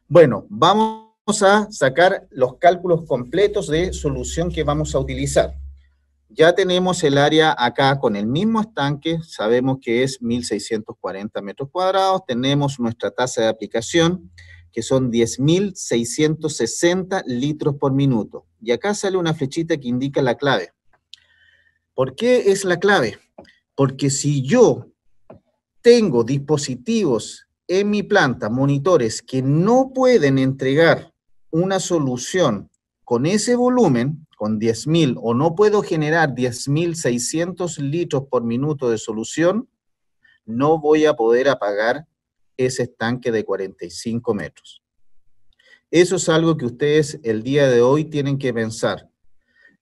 Bueno, vamos a sacar los cálculos completos de solución que vamos a utilizar. Ya tenemos el área acá con el mismo estanque, sabemos que es 1640 metros cuadrados, tenemos nuestra tasa de aplicación, que son 10.660 litros por minuto. Y acá sale una flechita que indica la clave. ¿Por qué es la clave? Porque si yo tengo dispositivos en mi planta, monitores, que no pueden entregar una solución con ese volumen, con 10.000, o no puedo generar 10.600 litros por minuto de solución, no voy a poder apagar ese estanque de 45 metros. Eso es algo que ustedes el día de hoy tienen que pensar.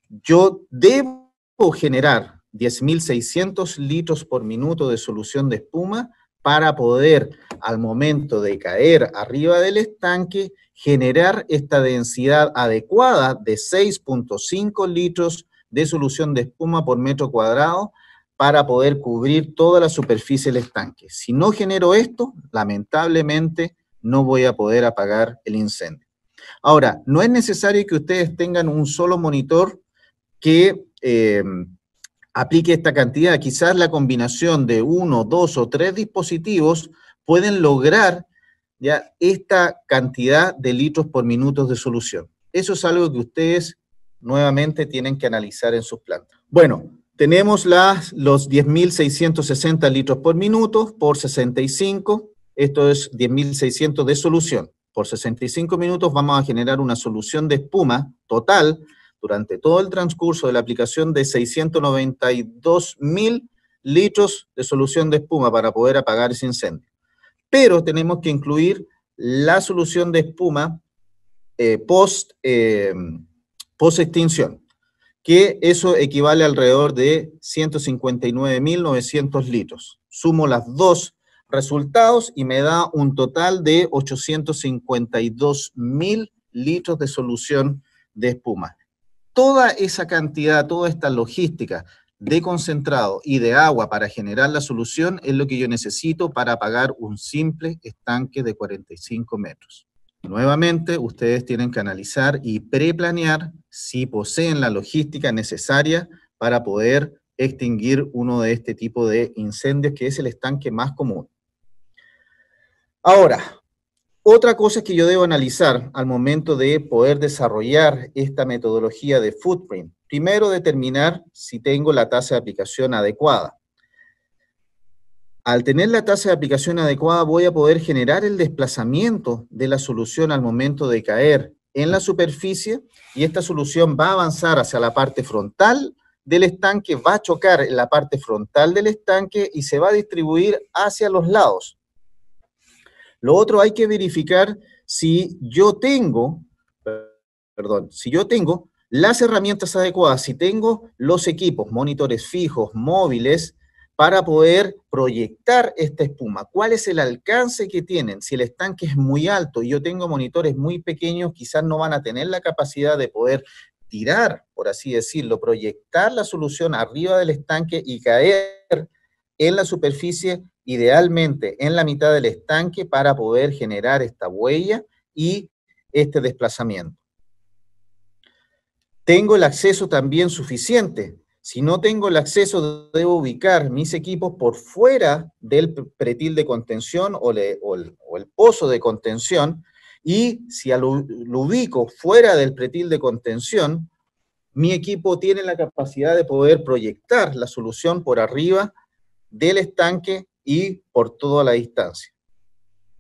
Yo debo generar 10.600 litros por minuto de solución de espuma para poder, al momento de caer arriba del estanque, generar esta densidad adecuada de 6.5 litros de solución de espuma por metro cuadrado para poder cubrir toda la superficie del estanque. Si no genero esto, lamentablemente no voy a poder apagar el incendio. Ahora, no es necesario que ustedes tengan un solo monitor que eh, aplique esta cantidad. Quizás la combinación de uno, dos o tres dispositivos pueden lograr ya esta cantidad de litros por minuto de solución. Eso es algo que ustedes nuevamente tienen que analizar en sus plantas. Bueno, tenemos los 10.660 litros por minuto por 65, esto es 10.600 de solución. Por 65 minutos vamos a generar una solución de espuma total durante todo el transcurso de la aplicación de 692.000 litros de solución de espuma para poder apagar ese incendio. Pero tenemos que incluir la solución de espuma eh, post, eh, post extinción que eso equivale alrededor de 159.900 litros. Sumo las dos resultados y me da un total de 852.000 litros de solución de espuma. Toda esa cantidad, toda esta logística de concentrado y de agua para generar la solución es lo que yo necesito para pagar un simple estanque de 45 metros. Nuevamente, ustedes tienen que analizar y preplanear si poseen la logística necesaria para poder extinguir uno de este tipo de incendios, que es el estanque más común. Ahora, otra cosa que yo debo analizar al momento de poder desarrollar esta metodología de footprint, primero determinar si tengo la tasa de aplicación adecuada al tener la tasa de aplicación adecuada voy a poder generar el desplazamiento de la solución al momento de caer en la superficie y esta solución va a avanzar hacia la parte frontal del estanque, va a chocar en la parte frontal del estanque y se va a distribuir hacia los lados. Lo otro hay que verificar si yo tengo, perdón, si yo tengo las herramientas adecuadas, si tengo los equipos, monitores fijos, móviles, para poder proyectar esta espuma. ¿Cuál es el alcance que tienen? Si el estanque es muy alto y yo tengo monitores muy pequeños, quizás no van a tener la capacidad de poder tirar, por así decirlo, proyectar la solución arriba del estanque y caer en la superficie, idealmente en la mitad del estanque para poder generar esta huella y este desplazamiento. Tengo el acceso también suficiente si no tengo el acceso, debo ubicar mis equipos por fuera del pretil de contención o, el, pozo de contención, y si lo ubico fuera del pretil de contención, mi equipo tiene la capacidad de poder proyectar la solución por arriba del estanque y por toda la distancia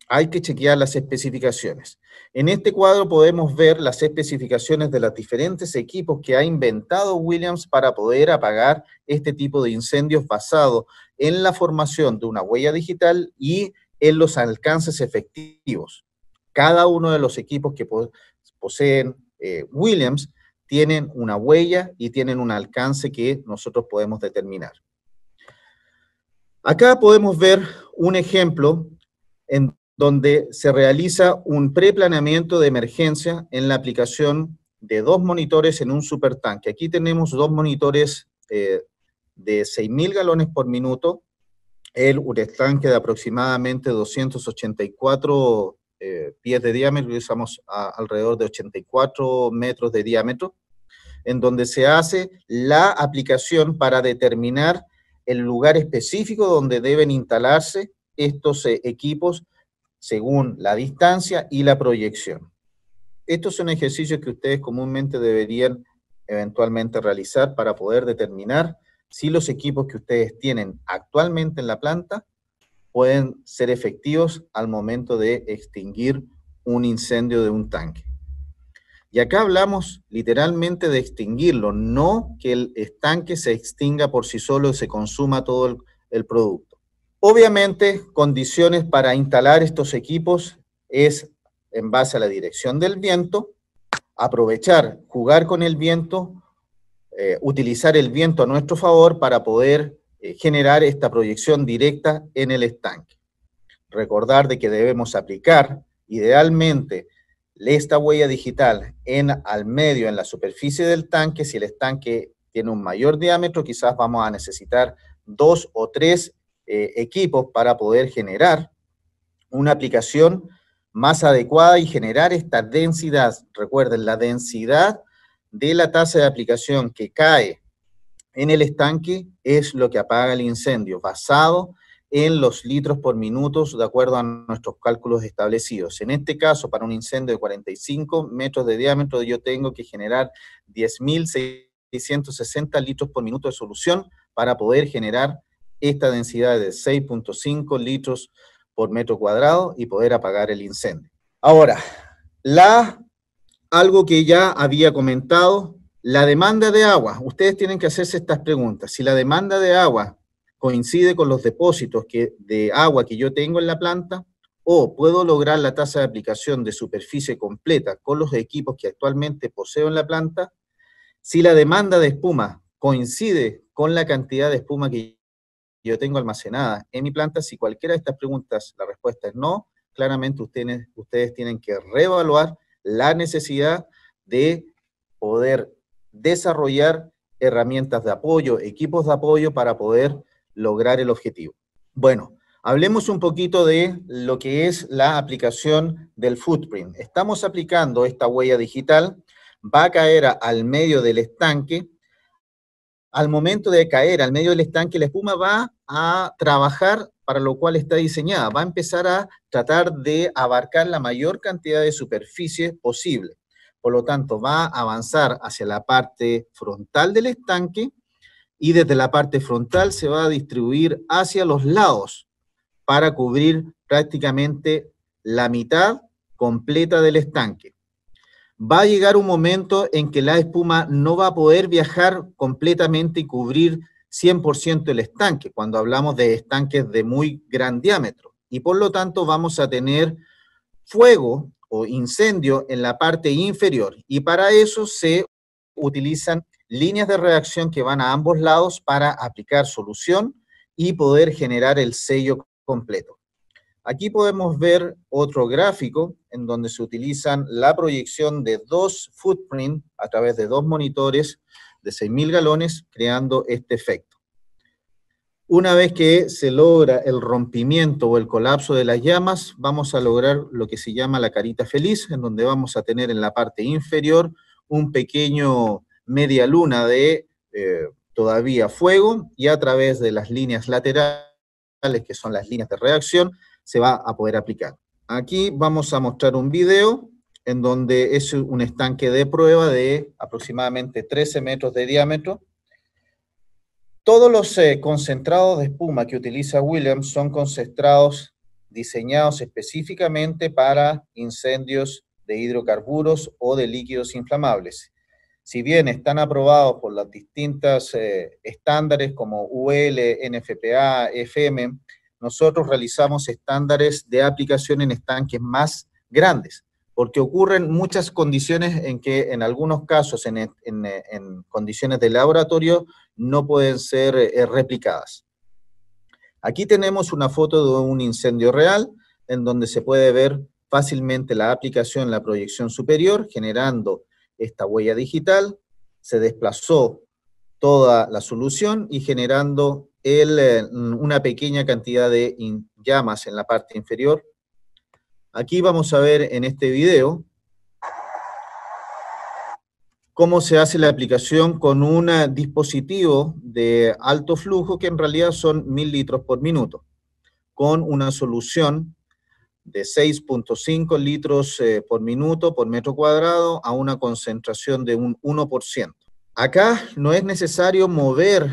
hay que chequear las especificaciones. En este cuadro podemos ver las especificaciones de los diferentes equipos que ha inventado Williams para poder apagar este tipo de incendios basado en la formación de una huella digital y en los alcances efectivos. Cada uno de los equipos que poseen eh, Williams tienen una huella y tienen un alcance que nosotros podemos determinar. Acá podemos ver un ejemplo en donde se realiza un preplaneamiento de emergencia en la aplicación de dos monitores en un supertanque. Aquí tenemos dos monitores eh, de 6.000 galones por minuto, el estanque de aproximadamente 284 eh, pies de diámetro, usamos alrededor de 84 metros de diámetro, en donde se hace la aplicación para determinar el lugar específico donde deben instalarse estos eh, equipos según la distancia y la proyección. Estos son ejercicios que ustedes comúnmente deberían eventualmente realizar para poder determinar si los equipos que ustedes tienen actualmente en la planta pueden ser efectivos al momento de extinguir un incendio de un tanque. Y acá hablamos literalmente de extinguirlo, no que el estanque se extinga por sí solo y se consuma todo el, el producto. Obviamente, condiciones para instalar estos equipos es en base a la dirección del viento, aprovechar, jugar con el viento, eh, utilizar el viento a nuestro favor para poder eh, generar esta proyección directa en el estanque. Recordar de que debemos aplicar idealmente esta huella digital en al medio, en la superficie del tanque. Si el estanque tiene un mayor diámetro, quizás vamos a necesitar dos o tres eh, equipos para poder generar una aplicación más adecuada y generar esta densidad. Recuerden, la densidad de la tasa de aplicación que cae en el estanque es lo que apaga el incendio, basado en los litros por minutos de acuerdo a nuestros cálculos establecidos. En este caso, para un incendio de 45 metros de diámetro, yo tengo que generar 10.660 litros por minuto de solución para poder generar esta densidad de 6.5 litros por metro cuadrado y poder apagar el incendio. Ahora, la, algo que ya había comentado, la demanda de agua. Ustedes tienen que hacerse estas preguntas. Si la demanda de agua coincide con los depósitos de agua que yo tengo en la planta, o puedo lograr la tasa de aplicación de superficie completa con los equipos que actualmente poseo en la planta, si la demanda de espuma coincide con la cantidad de espuma que yo tengo almacenada en mi planta, si cualquiera de estas preguntas la respuesta es no, claramente ustedes, ustedes tienen que reevaluar la necesidad de poder desarrollar herramientas de apoyo, equipos de apoyo para poder lograr el objetivo. Bueno, hablemos un poquito de lo que es la aplicación del footprint. Estamos aplicando esta huella digital, va a caer al medio del estanque al momento de caer al medio del estanque, la espuma va a trabajar para lo cual está diseñada, va a empezar a tratar de abarcar la mayor cantidad de superficie posible. Por lo tanto, va a avanzar hacia la parte frontal del estanque y desde la parte frontal se va a distribuir hacia los lados para cubrir prácticamente la mitad completa del estanque va a llegar un momento en que la espuma no va a poder viajar completamente y cubrir 100% el estanque, cuando hablamos de estanques de muy gran diámetro. Y por lo tanto vamos a tener fuego o incendio en la parte inferior. Y para eso se utilizan líneas de reacción que van a ambos lados para aplicar solución y poder generar el sello completo. Aquí podemos ver otro gráfico en donde se utilizan la proyección de dos footprint a través de dos monitores de 6.000 galones, creando este efecto. Una vez que se logra el rompimiento o el colapso de las llamas, vamos a lograr lo que se llama la carita feliz, en donde vamos a tener en la parte inferior un pequeño media luna de eh, todavía fuego y a través de las líneas laterales, que son las líneas de reacción, se va a poder aplicar. Aquí vamos a mostrar un video en donde es un estanque de prueba de aproximadamente 13 metros de diámetro. Todos los eh, concentrados de espuma que utiliza Williams son concentrados diseñados específicamente para incendios de hidrocarburos o de líquidos inflamables. Si bien están aprobados por las distintas eh, estándares como UL, NFPA, FM, nosotros realizamos estándares de aplicación en estanques más grandes, porque ocurren muchas condiciones en que en algunos casos, en, condiciones de laboratorio, no pueden ser eh, replicadas. Aquí tenemos una foto de un incendio real, en donde se puede ver fácilmente la aplicación, la proyección superior, generando esta huella digital, se desplazó toda la solución y generando eh, una pequeña cantidad de llamas en la parte inferior. Aquí vamos a ver en este video cómo se hace la aplicación con un eh, dispositivo de alto flujo, que en realidad son mil litros por minuto, con una solución de 6.5 litros eh, por minuto por metro cuadrado a una concentración de un 1%. Acá no es necesario mover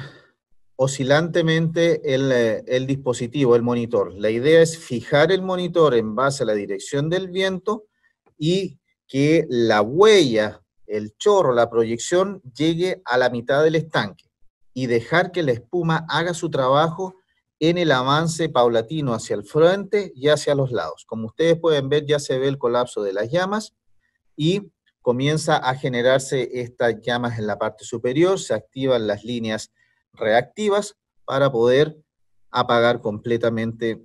oscilantemente eh, el, dispositivo, el monitor. La idea es fijar el monitor en base a la dirección del viento y que la huella, el chorro, la proyección llegue a la mitad del estanque y dejar que la espuma haga su trabajo en el avance paulatino hacia el frente y hacia los lados. Como ustedes pueden ver, ya se ve el colapso de las llamas y comienza a generarse estas llamas en la parte superior, se activan las líneas reactivas para poder apagar completamente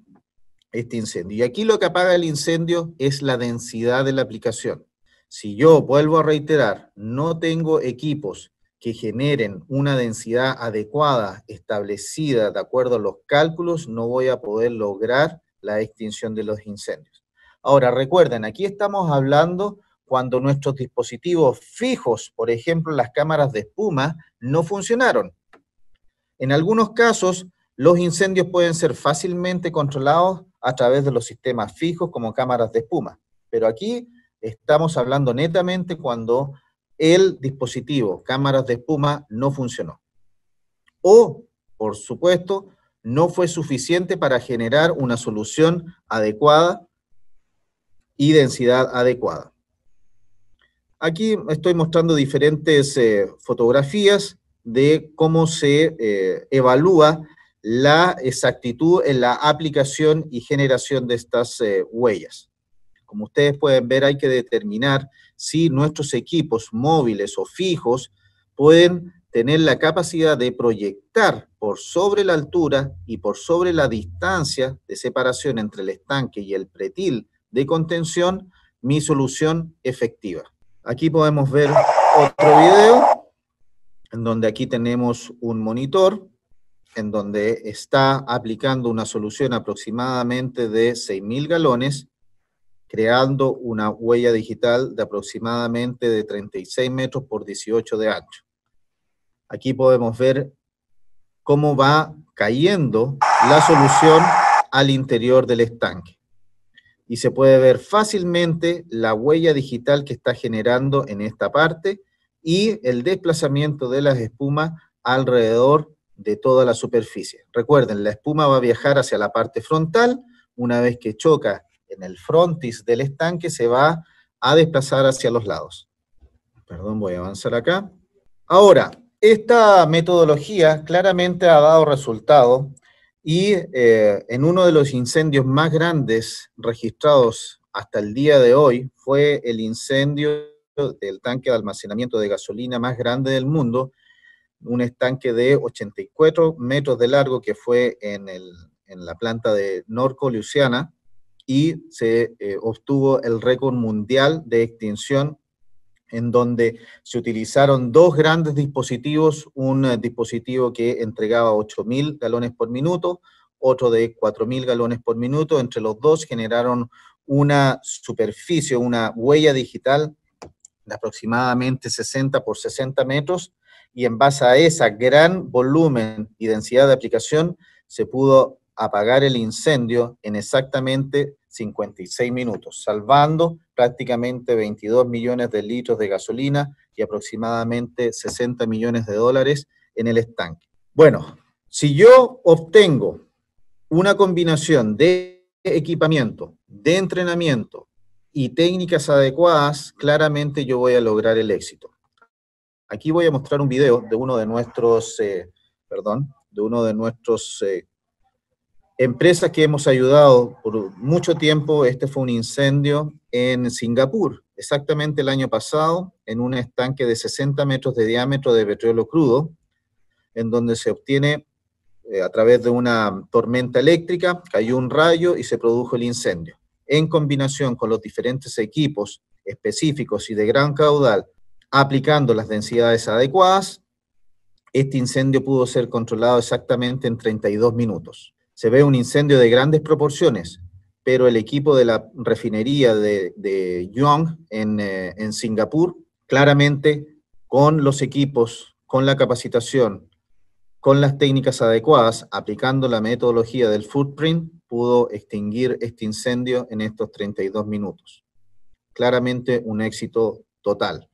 este incendio. Y aquí lo que apaga el incendio es la densidad de la aplicación. Si yo, vuelvo a reiterar, no tengo equipos que generen una densidad adecuada, establecida de acuerdo a los cálculos, no voy a poder lograr la extinción de los incendios. Ahora, recuerden, aquí estamos hablando cuando nuestros dispositivos fijos, por ejemplo las cámaras de espuma, no funcionaron. En algunos casos, los incendios pueden ser fácilmente controlados a través de los sistemas fijos como cámaras de espuma, pero aquí estamos hablando netamente cuando el dispositivo cámaras de espuma no funcionó. O, por supuesto, no fue suficiente para generar una solución adecuada y densidad adecuada. Aquí estoy mostrando diferentes eh, fotografías de cómo se eh, evalúa la exactitud en la aplicación y generación de estas eh, huellas. Como ustedes pueden ver, hay que determinar si nuestros equipos móviles o fijos pueden tener la capacidad de proyectar por sobre la altura y por sobre la distancia de separación entre el estanque y el pretil de contención mi solución efectiva. Aquí podemos ver otro video en donde aquí tenemos un monitor, en donde está aplicando una solución aproximadamente de 6.000 galones, creando una huella digital de aproximadamente de 36 metros por 18 de ancho. Aquí podemos ver cómo va cayendo la solución al interior del estanque. Y se puede ver fácilmente la huella digital que está generando en esta parte, y el desplazamiento de las espumas alrededor de toda la superficie. Recuerden, la espuma va a viajar hacia la parte frontal, una vez que choca en el frontis del estanque se va a desplazar hacia los lados. Perdón, voy a avanzar acá. Ahora, esta metodología claramente ha dado resultado y eh, en uno de los incendios más grandes registrados hasta el día de hoy fue el incendio del tanque de almacenamiento de gasolina más grande del mundo, un estanque de 84 metros de largo que fue en, el, en la planta de Norco, Luciana, y se eh, obtuvo el récord mundial de extinción en donde se utilizaron dos grandes dispositivos, un eh, dispositivo que entregaba 8.000 galones por minuto, otro de 4.000 galones por minuto, entre los dos generaron una superficie, una huella digital de aproximadamente 60 por 60 metros y en base a ese gran volumen y densidad de aplicación se pudo apagar el incendio en exactamente 56 minutos, salvando prácticamente 22 millones de litros de gasolina y aproximadamente 60 millones de dólares en el estanque. Bueno, si yo obtengo una combinación de equipamiento, de entrenamiento, y técnicas adecuadas, claramente yo voy a lograr el éxito. Aquí voy a mostrar un video de uno de nuestros, eh, perdón, de uno de nuestros eh, empresas que hemos ayudado por mucho tiempo. Este fue un incendio en Singapur, exactamente el año pasado, en un estanque de 60 metros de diámetro de petróleo crudo, en donde se obtiene eh, a través de una tormenta eléctrica, cayó un rayo y se produjo el incendio en combinación con los diferentes equipos específicos y de gran caudal, aplicando las densidades adecuadas, este incendio pudo ser controlado exactamente en 32 minutos. Se ve un incendio de grandes proporciones, pero el equipo de la refinería de, de Yong eh, en Singapur, claramente con los equipos, con la capacitación, con las técnicas adecuadas, aplicando la metodología del footprint, pudo extinguir este incendio en estos 32 minutos. Claramente un éxito total,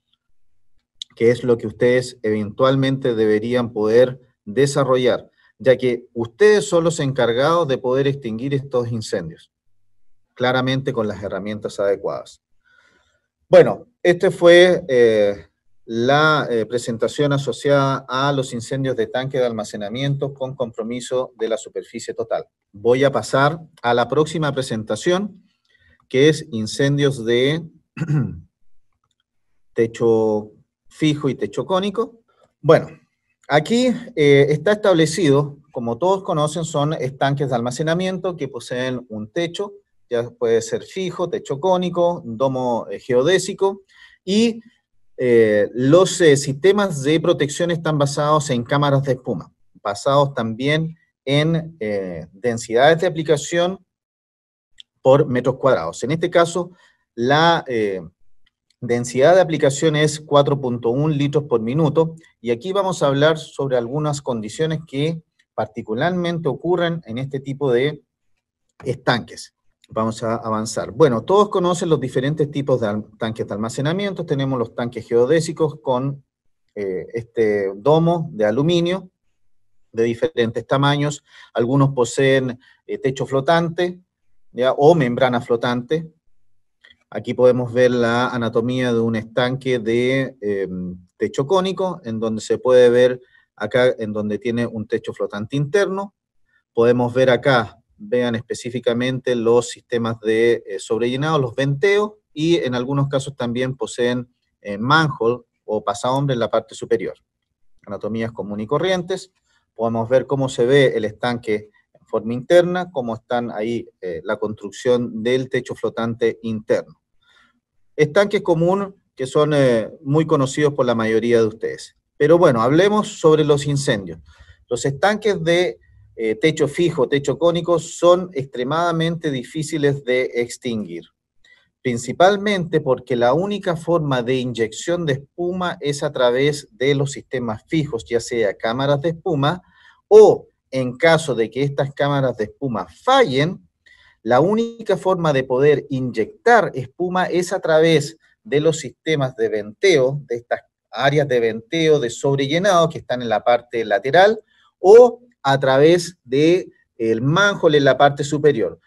que es lo que ustedes eventualmente deberían poder desarrollar, ya que ustedes son los encargados de poder extinguir estos incendios, claramente con las herramientas adecuadas. Bueno, esta fue eh, la eh, presentación asociada a los incendios de tanque de almacenamiento con compromiso de la superficie total voy a pasar a la próxima presentación, que es incendios de techo fijo y techo cónico. Bueno, aquí eh, está establecido, como todos conocen, son estanques de almacenamiento que poseen un techo, ya puede ser fijo, techo cónico, domo eh, geodésico, y eh, los sistemas de protección están basados en cámaras de espuma, basados también en eh, densidades de aplicación por metros cuadrados. En este caso, la eh, densidad de aplicación es 4.1 litros por minuto, y aquí vamos a hablar sobre algunas condiciones que particularmente ocurren en este tipo de estanques. Vamos a avanzar. Bueno, todos conocen los diferentes tipos de tanques de almacenamiento. Tenemos los tanques geodésicos con eh, este domo de aluminio, de diferentes tamaños. Algunos poseen eh, techo flotante o membrana flotante. Aquí podemos ver la anatomía de un estanque de em, techo cónico, en donde se puede ver acá, en donde tiene un techo flotante interno. Podemos ver acá, vean específicamente los sistemas de eh, sobrellenado, los venteos, y en algunos casos también poseen eh, manhole o pasahombre en la parte superior. Anatomías comunes y corrientes. Podemos ver cómo se ve el estanque en forma interna, cómo están ahí eh, la construcción del techo flotante interno. Estanques comunes que son eh, muy conocidos por la mayoría de ustedes. Pero bueno, hablemos sobre los incendios. Los estanques de eh, techo fijo, techo cónico, son extremadamente difíciles de extinguir principalmente porque la única forma de inyección de espuma es a través de los sistemas fijos, ya sea cámaras de espuma o en caso de que estas cámaras de espuma fallen, la única forma de poder inyectar espuma es a través de los sistemas de venteo, de estas áreas de venteo de sobrellenado que están en la parte lateral o a través del el en la parte superior.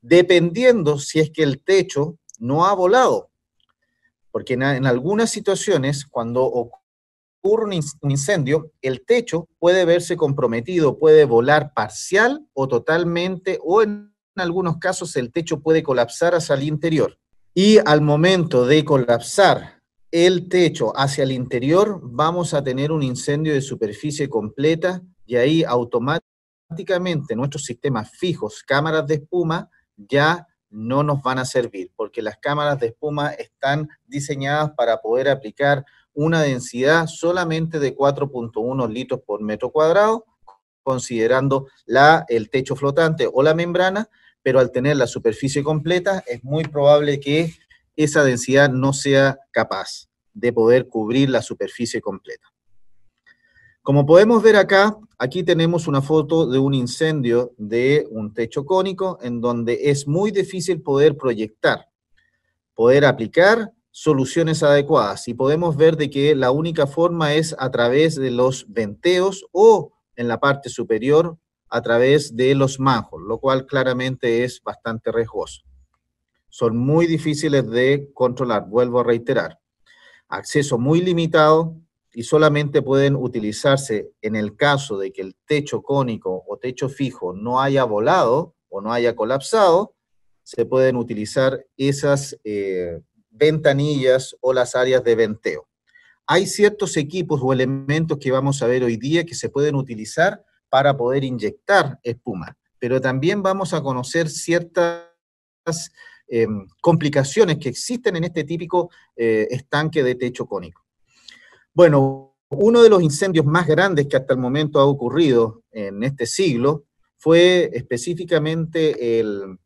Dependiendo si es que el techo no ha volado. Porque en, algunas situaciones, cuando ocurre un incendio, el techo puede verse comprometido, puede volar parcial o totalmente, o en algunos casos el techo puede colapsar hacia el interior. Y al momento de colapsar el techo hacia el interior, vamos a tener un incendio de superficie completa y ahí automáticamente nuestros sistemas fijos, cámaras de espuma, ya no nos van a servir, porque las cámaras de espuma están diseñadas para poder aplicar una densidad solamente de 4.1 litros por metro cuadrado, considerando la, el techo flotante o la membrana, pero al tener la superficie completa es muy probable que esa densidad no sea capaz de poder cubrir la superficie completa. Como podemos ver acá, aquí tenemos una foto de un incendio de un techo cónico en donde es muy difícil poder proyectar, poder aplicar soluciones adecuadas. Y podemos ver de que la única forma es a través de los venteos o en la parte superior a través de los manjos, lo cual claramente es bastante riesgoso. Son muy difíciles de controlar, vuelvo a reiterar. Acceso muy limitado, y solamente pueden utilizarse en el caso de que el techo cónico o techo fijo no haya volado o no haya colapsado, se pueden utilizar esas eh, ventanillas o las áreas de venteo. Hay ciertos equipos o elementos que vamos a ver hoy día que se pueden utilizar para poder inyectar espuma, pero también vamos a conocer ciertas em, complicaciones que existen en este típico eh, estanque de techo cónico. Bueno, uno de los incendios más grandes que hasta el momento ha ocurrido en este siglo fue específicamente el,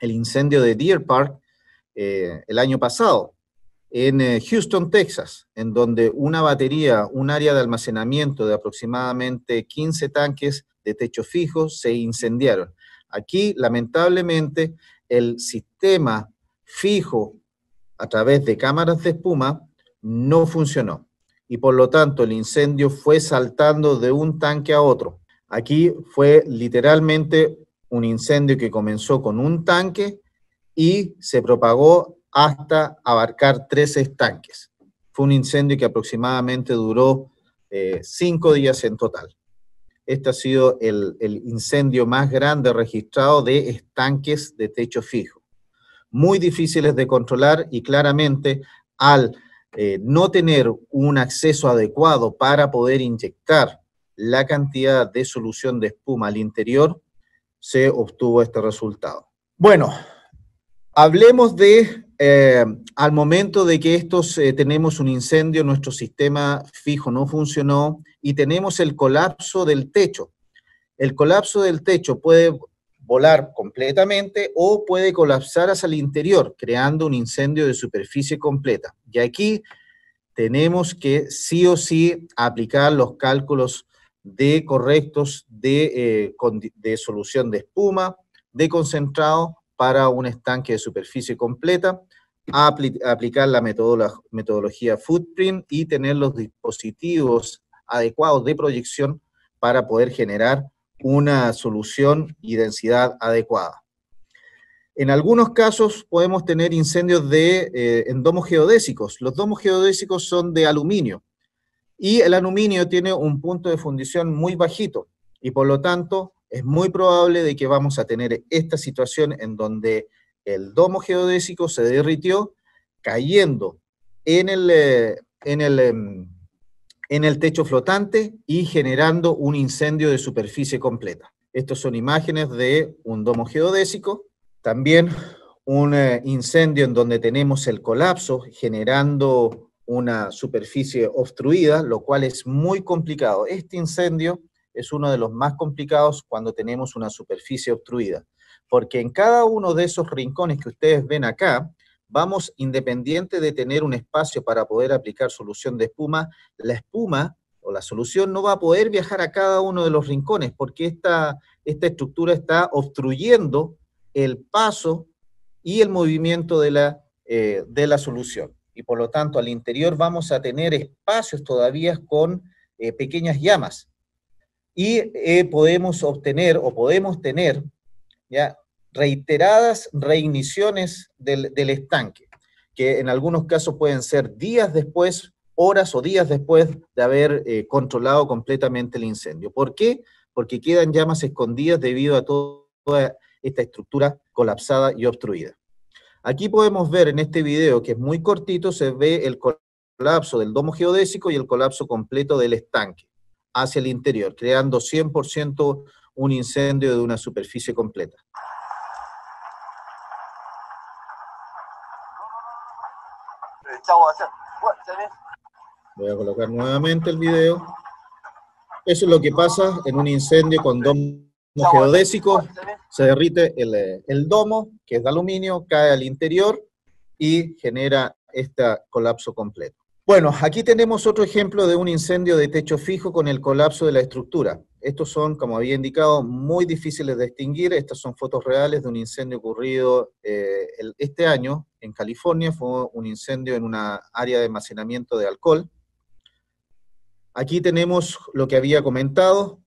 incendio de Deer Park eh, el año pasado en eh, Houston, Texas, en donde una batería, un área de almacenamiento de aproximadamente 15 tanques de techo fijo se incendiaron. Aquí, lamentablemente, el sistema fijo a través de cámaras de espuma no funcionó y por lo tanto el incendio fue saltando de un tanque a otro. Aquí fue literalmente un incendio que comenzó con un tanque y se propagó hasta abarcar tres estanques. Fue un incendio que aproximadamente duró eh, cinco días en total. Este ha sido el, el, incendio más grande registrado de estanques de techo fijo. Muy difíciles de controlar y claramente al eh, no tener un acceso adecuado para poder inyectar la cantidad de solución de espuma al interior, se obtuvo este resultado. Bueno, hablemos de eh, al momento de que estos, eh, tenemos un incendio, nuestro sistema fijo no funcionó y tenemos el colapso del techo. El colapso del techo puede volar completamente o puede colapsar hacia el interior, creando un incendio de superficie completa. Y aquí tenemos que sí o sí aplicar los cálculos de correctos de, eh, solución de espuma, de concentrado para un estanque de superficie completa, aplicar la metodología footprint y tener los dispositivos adecuados de proyección para poder generar una solución y densidad adecuada. En algunos casos podemos tener incendios de, eh, en domos geodésicos. Los domos geodésicos son de aluminio y el aluminio tiene un punto de fundición muy bajito y por lo tanto es muy probable de que vamos a tener esta situación en donde el domo geodésico se derritió cayendo en el, eh, en el em, en el techo flotante y generando un incendio de superficie completa. Estas son imágenes de un domo geodésico, también un eh, incendio en donde tenemos el colapso generando una superficie obstruida, lo cual es muy complicado. Este incendio es uno de los más complicados cuando tenemos una superficie obstruida, porque en cada uno de esos rincones que ustedes ven acá, vamos, independiente de tener un espacio para poder aplicar solución de espuma, la espuma o la solución no va a poder viajar a cada uno de los rincones porque esta, esta estructura está obstruyendo el paso y el movimiento de la, eh, de la solución. Y por lo tanto, al interior vamos a tener espacios todavía con eh, pequeñas llamas. Y eh, podemos obtener o podemos tener ya reiteradas reiniciones del, estanque, que en algunos casos pueden ser días después, horas o días después de haber eh, controlado completamente el incendio. ¿Por qué? Porque quedan llamas escondidas debido a toda esta estructura colapsada y obstruida. Aquí podemos ver en este video, que es muy cortito, se ve el colapso del domo geodésico y el colapso completo del estanque hacia el interior, creando 100% un incendio de una superficie completa. Voy a colocar nuevamente el video. Eso es lo que pasa en un incendio con domo geodésico, Se derrite el, eh, el domo, que es de aluminio, cae al interior y genera este colapso completo. Bueno, aquí tenemos otro ejemplo de un incendio de techo fijo con el colapso de la estructura. Estos son, como había indicado, muy difíciles de distinguir. Estas son fotos reales de un incendio ocurrido eh, este año en California. Fue un incendio en una área de almacenamiento de alcohol. Aquí tenemos lo que había comentado,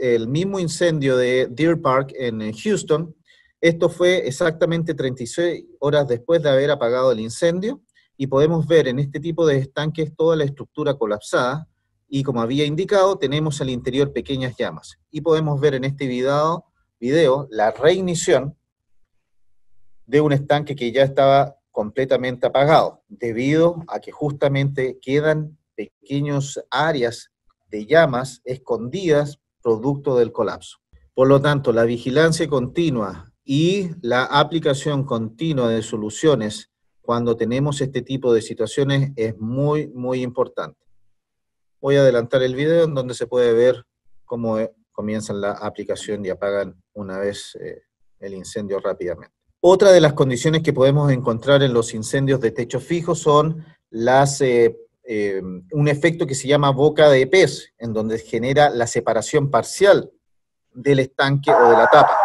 el mismo incendio de Deer Park en eh, Houston. Esto fue exactamente 36 horas después de haber apagado el incendio y podemos ver en este tipo de estanques toda la estructura colapsada, y como había indicado, tenemos al interior pequeñas llamas. Y podemos ver en este video, la reinición de un estanque que ya estaba completamente apagado, debido a que justamente quedan pequeñas áreas de llamas escondidas producto del colapso. Por lo tanto, la vigilancia continua y la aplicación continua de soluciones cuando tenemos este tipo de situaciones es muy, muy importante voy a adelantar el video en donde se puede ver cómo eh, comienzan la aplicación y apagan una vez eh, el incendio rápidamente. Otra de las condiciones que podemos encontrar en los incendios de techo fijo son las, eh, un efecto que se llama boca de pez, en donde genera la separación parcial del estanque o de la tapa.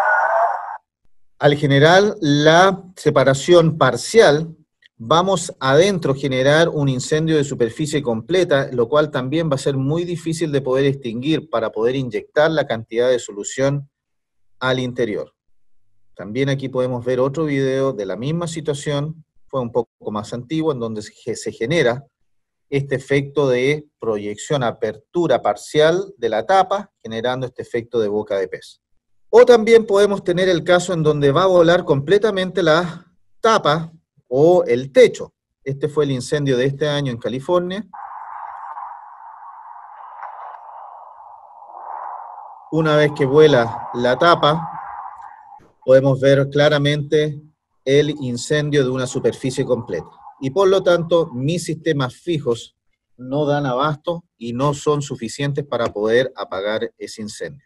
Al general, la separación parcial, vamos adentro generar un incendio de superficie completa, lo cual también va a ser muy difícil de poder extinguir para poder inyectar la cantidad de solución al interior. También aquí podemos ver otro video de la misma situación, fue un poco más antiguo, en donde se genera este efecto de proyección, apertura parcial de la tapa, generando este efecto de boca de pez. O también podemos tener el caso en donde va a volar completamente la tapa, o el techo. Este fue el incendio de este año en California. Una vez que vuela la tapa, podemos ver claramente el incendio de una superficie completa. Y por lo tanto, mis sistemas fijos no dan abasto y no son suficientes para poder apagar ese incendio.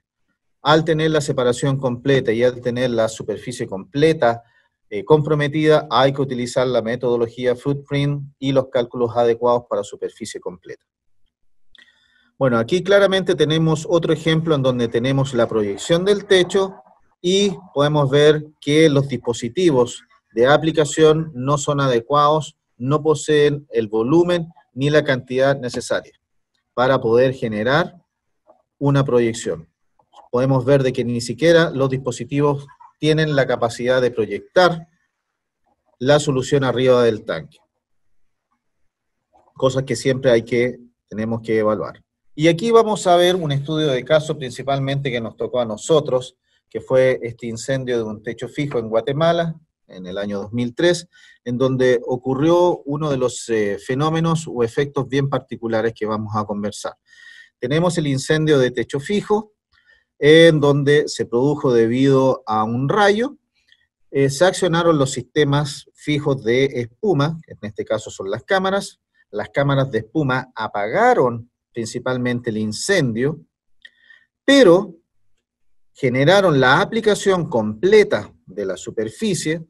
Al tener la separación completa y al tener la superficie completa eh, comprometida, hay que utilizar la metodología Footprint y los cálculos adecuados para superficie completa. Bueno, aquí claramente tenemos otro ejemplo en donde tenemos la proyección del techo y podemos ver que los dispositivos de aplicación no son adecuados, no poseen el volumen ni la cantidad necesaria para poder generar una proyección. Podemos ver de que ni siquiera los dispositivos tienen la capacidad de proyectar la solución arriba del tanque. Cosas que siempre hay que, tenemos que evaluar. Y aquí vamos a ver un estudio de caso principalmente que nos tocó a nosotros, que fue este incendio de un techo fijo en Guatemala en el año 2003, en donde ocurrió uno de los eh, fenómenos o efectos bien particulares que vamos a conversar. Tenemos el incendio de techo fijo, en donde se produjo debido a un rayo, eh, se accionaron los sistemas fijos de espuma, que en este caso son las cámaras, las cámaras de espuma apagaron principalmente el incendio, pero generaron la aplicación completa de la superficie.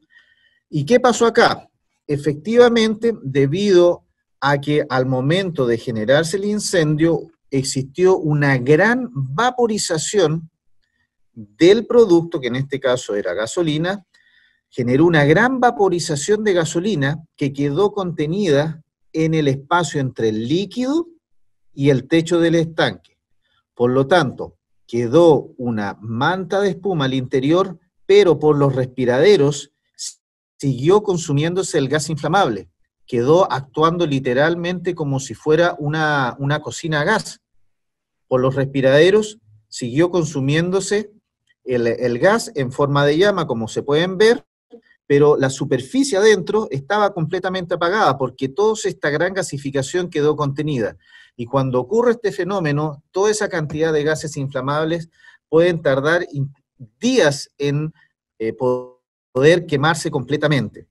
¿Y qué pasó acá? Efectivamente, debido a que al momento de generarse el incendio existió una gran vaporización del producto, que en este caso era gasolina, generó una gran vaporización de gasolina que quedó contenida en el espacio entre el líquido y el techo del estanque. Por lo tanto, quedó una manta de espuma al interior, pero por los respiraderos siguió consumiéndose el gas inflamable, quedó actuando literalmente como si fuera una, cocina a gas. Por los respiraderos siguió consumiéndose el, gas en forma de llama, como se pueden ver, pero la superficie adentro estaba completamente apagada porque toda esta gran gasificación quedó contenida. Y cuando ocurre este fenómeno, toda esa cantidad de gases inflamables pueden tardar días en eh, poder quemarse completamente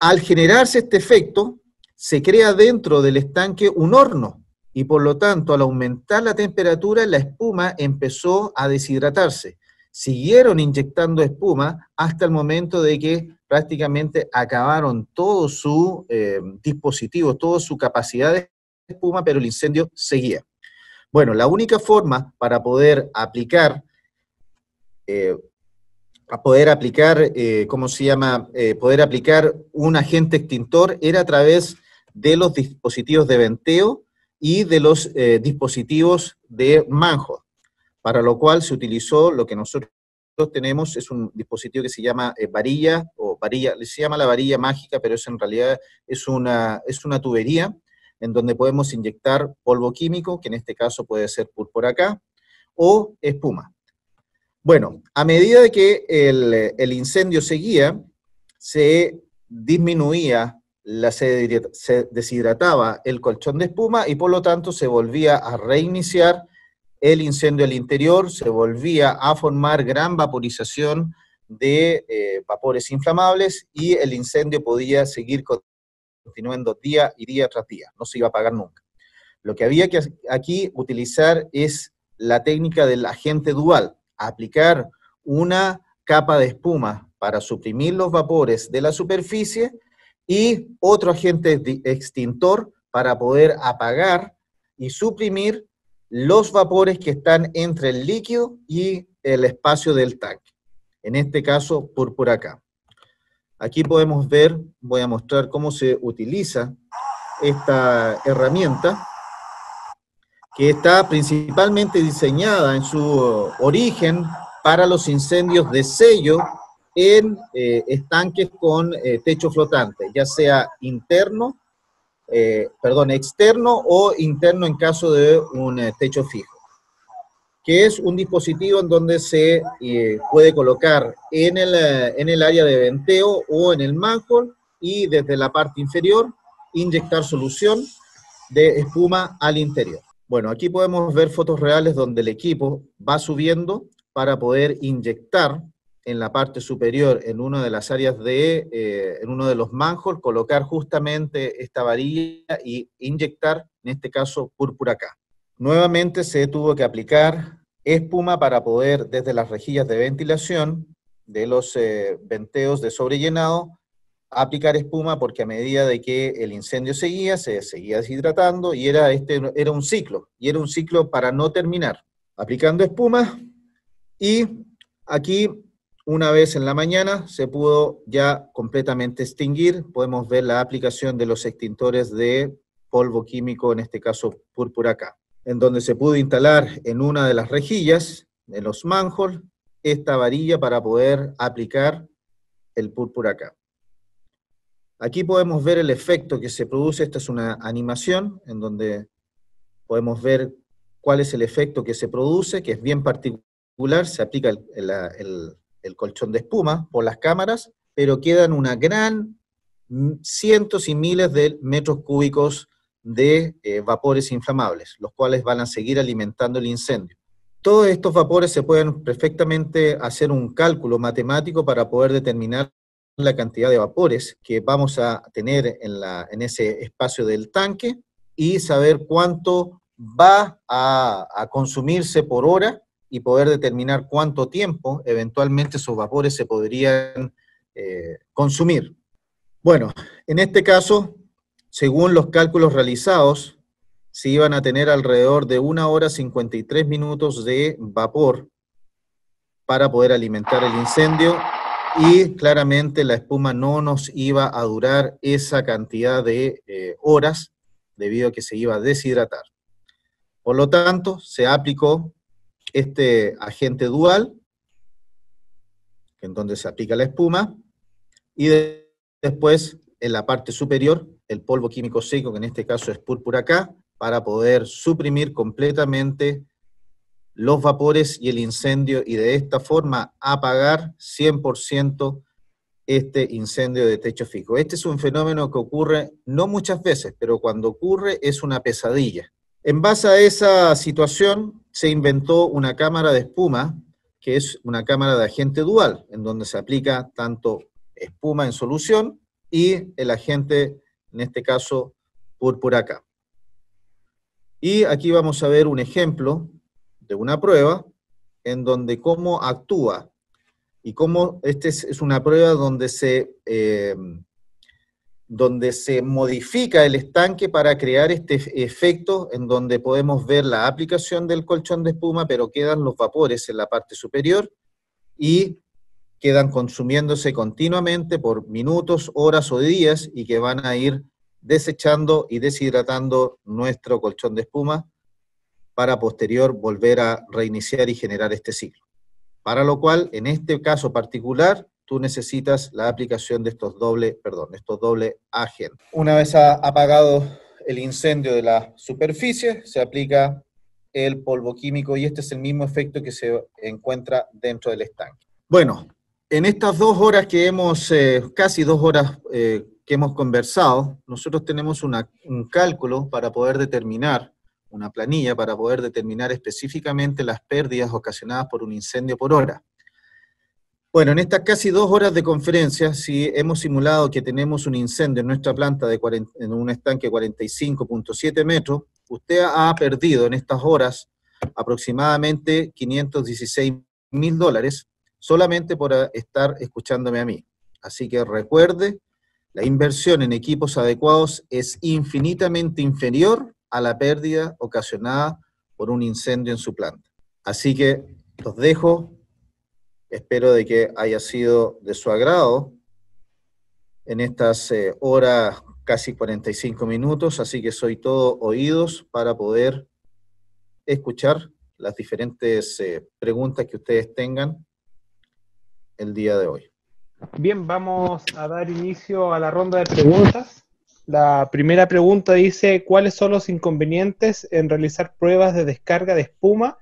al generarse este efecto, se crea dentro del estanque un horno y por lo tanto al aumentar la temperatura la espuma empezó a deshidratarse. Siguieron inyectando espuma hasta el momento de que prácticamente acabaron todo su eh, dispositivo, toda su capacidad de espuma, pero el incendio seguía. Bueno, la única forma para poder aplicar eh, a poder aplicar, eh, ¿cómo se llama? Eh, poder aplicar un agente extintor era a través de los dispositivos de venteo y de los eh, dispositivos de manjo, para lo cual se utilizó lo que nosotros tenemos, es un dispositivo que se llama varilla, o varilla, se llama la varilla mágica, pero es en realidad es una, es una tubería en donde podemos inyectar polvo químico, que en este caso puede ser púrpura acá, o espuma. Bueno, a medida de que el, incendio seguía, se disminuía, la, se, deshidrataba el colchón de espuma y por lo tanto se volvía a reiniciar el incendio al interior, se volvía a formar gran vaporización de eh, vapores inflamables y el incendio podía seguir continuando día y día tras día, no se iba a apagar nunca. Lo que había que aquí utilizar es la técnica del agente dual, aplicar una capa de espuma para suprimir los vapores de la superficie y otro agente extintor para poder apagar y suprimir los vapores que están entre el líquido y el espacio del tanque. En este caso, por acá. Aquí podemos ver, voy a mostrar cómo se utiliza esta herramienta que está principalmente diseñada en su uh, origen para los incendios de sello en eh, estanques con eh, techo flotante, ya sea interno, eh, perdón, externo o interno en caso de un techo fijo, que es un dispositivo en donde se puede colocar en el, área de venteo o en el manhole y desde la parte inferior inyectar solución de espuma al interior. Bueno, aquí podemos ver fotos reales donde el equipo va subiendo para poder inyectar en la parte superior, en una de las áreas de, eh, en uno de los manholes, colocar justamente esta varilla y inyectar, en este caso, púrpura acá. Nuevamente se tuvo que aplicar espuma para poder, desde las rejillas de ventilación de los eh, venteos de sobrellenado, aplicar espuma porque a medida de que el incendio seguía, se seguía deshidratando y era, este, era un ciclo, y era un ciclo para no terminar. Aplicando espuma y aquí una vez en la mañana se pudo ya completamente extinguir. Podemos ver la aplicación de los extintores de polvo químico, en este caso púrpura acá en donde se pudo instalar en una de las rejillas, en los manholes, esta varilla para poder aplicar el púrpura acá Aquí podemos ver el efecto que se produce. Esta es una animación en donde podemos ver cuál es el efecto que se produce, que es bien particular. Se aplica el, colchón de espuma por las cámaras, pero quedan una gran mm, cientos y miles de metros cúbicos de eh, vapores inflamables, los cuales van a seguir alimentando el incendio. Todos estos vapores se pueden perfectamente hacer un cálculo matemático para poder determinar la cantidad de vapores que vamos a tener en, ese espacio del tanque y saber cuánto va a, consumirse por hora y poder determinar cuánto tiempo eventualmente esos vapores se podrían eh, consumir. Bueno, en este caso, según los cálculos realizados, se iban a tener alrededor de una hora 53 minutos de vapor para poder alimentar el incendio y claramente la espuma no nos iba a durar esa cantidad de eh, horas debido a que se iba a deshidratar. Por lo tanto, se aplicó este agente dual, en donde se aplica la espuma, y después en la parte superior el polvo químico seco, que en este caso es púrpura acá, para poder suprimir completamente los vapores y el incendio y de esta forma apagar 100% este incendio de techo fijo. Este es un fenómeno que ocurre no muchas veces, pero cuando ocurre es una pesadilla. En base a esa situación se inventó una cámara de espuma, que es una cámara de agente dual, en donde se aplica tanto espuma en solución y el agente, en este caso, púrpura acá. Y aquí vamos a ver un ejemplo de una prueba en donde cómo actúa y cómo esta es, una prueba donde se, eh, donde se modifica el estanque para crear este e-, efecto en donde podemos ver la aplicación del colchón de espuma, pero quedan los vapores en la parte superior y quedan consumiéndose continuamente por minutos, horas o días y que van a ir desechando y deshidratando nuestro colchón de espuma para posterior volver a reiniciar y generar este ciclo. Para lo cual, en este caso particular, tú necesitas la aplicación de estos doble, perdón, estos doble agentes. Una vez apagado el incendio de la superficie, se aplica el polvo químico y este es el mismo efecto que se encuentra dentro del estanque. Bueno, en estas dos horas que hemos, eh, casi dos horas eh, que hemos conversado, nosotros tenemos una, un cálculo para poder determinar una planilla para poder determinar específicamente las pérdidas ocasionadas por un incendio por hora. Bueno, en estas casi dos horas de conferencia, si hemos simulado que tenemos un incendio en nuestra planta de en un estanque de 45.7 metros, usted ha perdido en estas horas aproximadamente 516 mil dólares solamente por estar escuchándome a mí. Así que recuerde, la inversión en equipos adecuados es infinitamente inferior a la pérdida ocasionada por un incendio en su planta. Así que los dejo, espero de que haya sido de su agrado en estas eh, horas casi 45 minutos, así que soy todo oídos para poder escuchar las diferentes eh, preguntas que ustedes tengan el día de hoy. Bien, vamos a dar inicio a la ronda de preguntas. La primera pregunta dice, ¿cuáles son los inconvenientes en realizar pruebas de descarga de espuma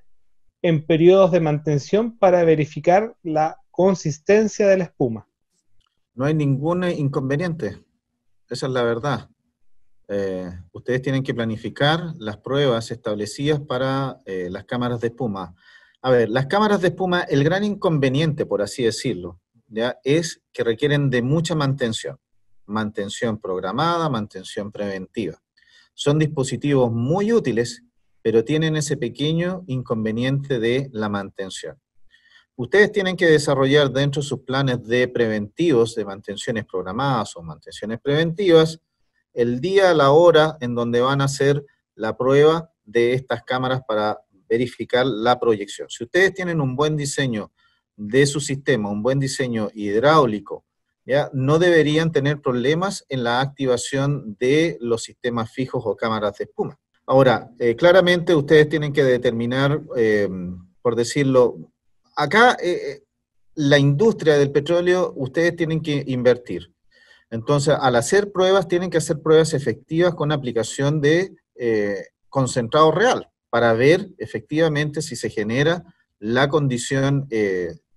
en periodos de mantención para verificar la consistencia de la espuma? No hay ningún inconveniente, esa es la verdad. Eh, ustedes tienen que planificar las pruebas establecidas para eh, las cámaras de espuma. A ver, las cámaras de espuma, el gran inconveniente, por así decirlo, ¿ya? es que requieren de mucha mantención mantención programada, mantención preventiva. Son dispositivos muy útiles, pero tienen ese pequeño inconveniente de la mantención. Ustedes tienen que desarrollar dentro de sus planes de preventivos, de mantenciones programadas o mantenciones preventivas, el día, la hora en donde van a hacer la prueba de estas cámaras para verificar la proyección. Si ustedes tienen un buen diseño de su sistema, un buen diseño hidráulico, no deberían tener problemas en la activación de los sistemas fijos o cámaras de espuma. Ahora, eh, claramente ustedes tienen que determinar, eh, por decirlo, acá eh, la industria del petróleo, ustedes tienen que invertir. Entonces, al hacer pruebas, tienen que hacer pruebas efectivas con aplicación de concentrado real para ver efectivamente si se genera la condición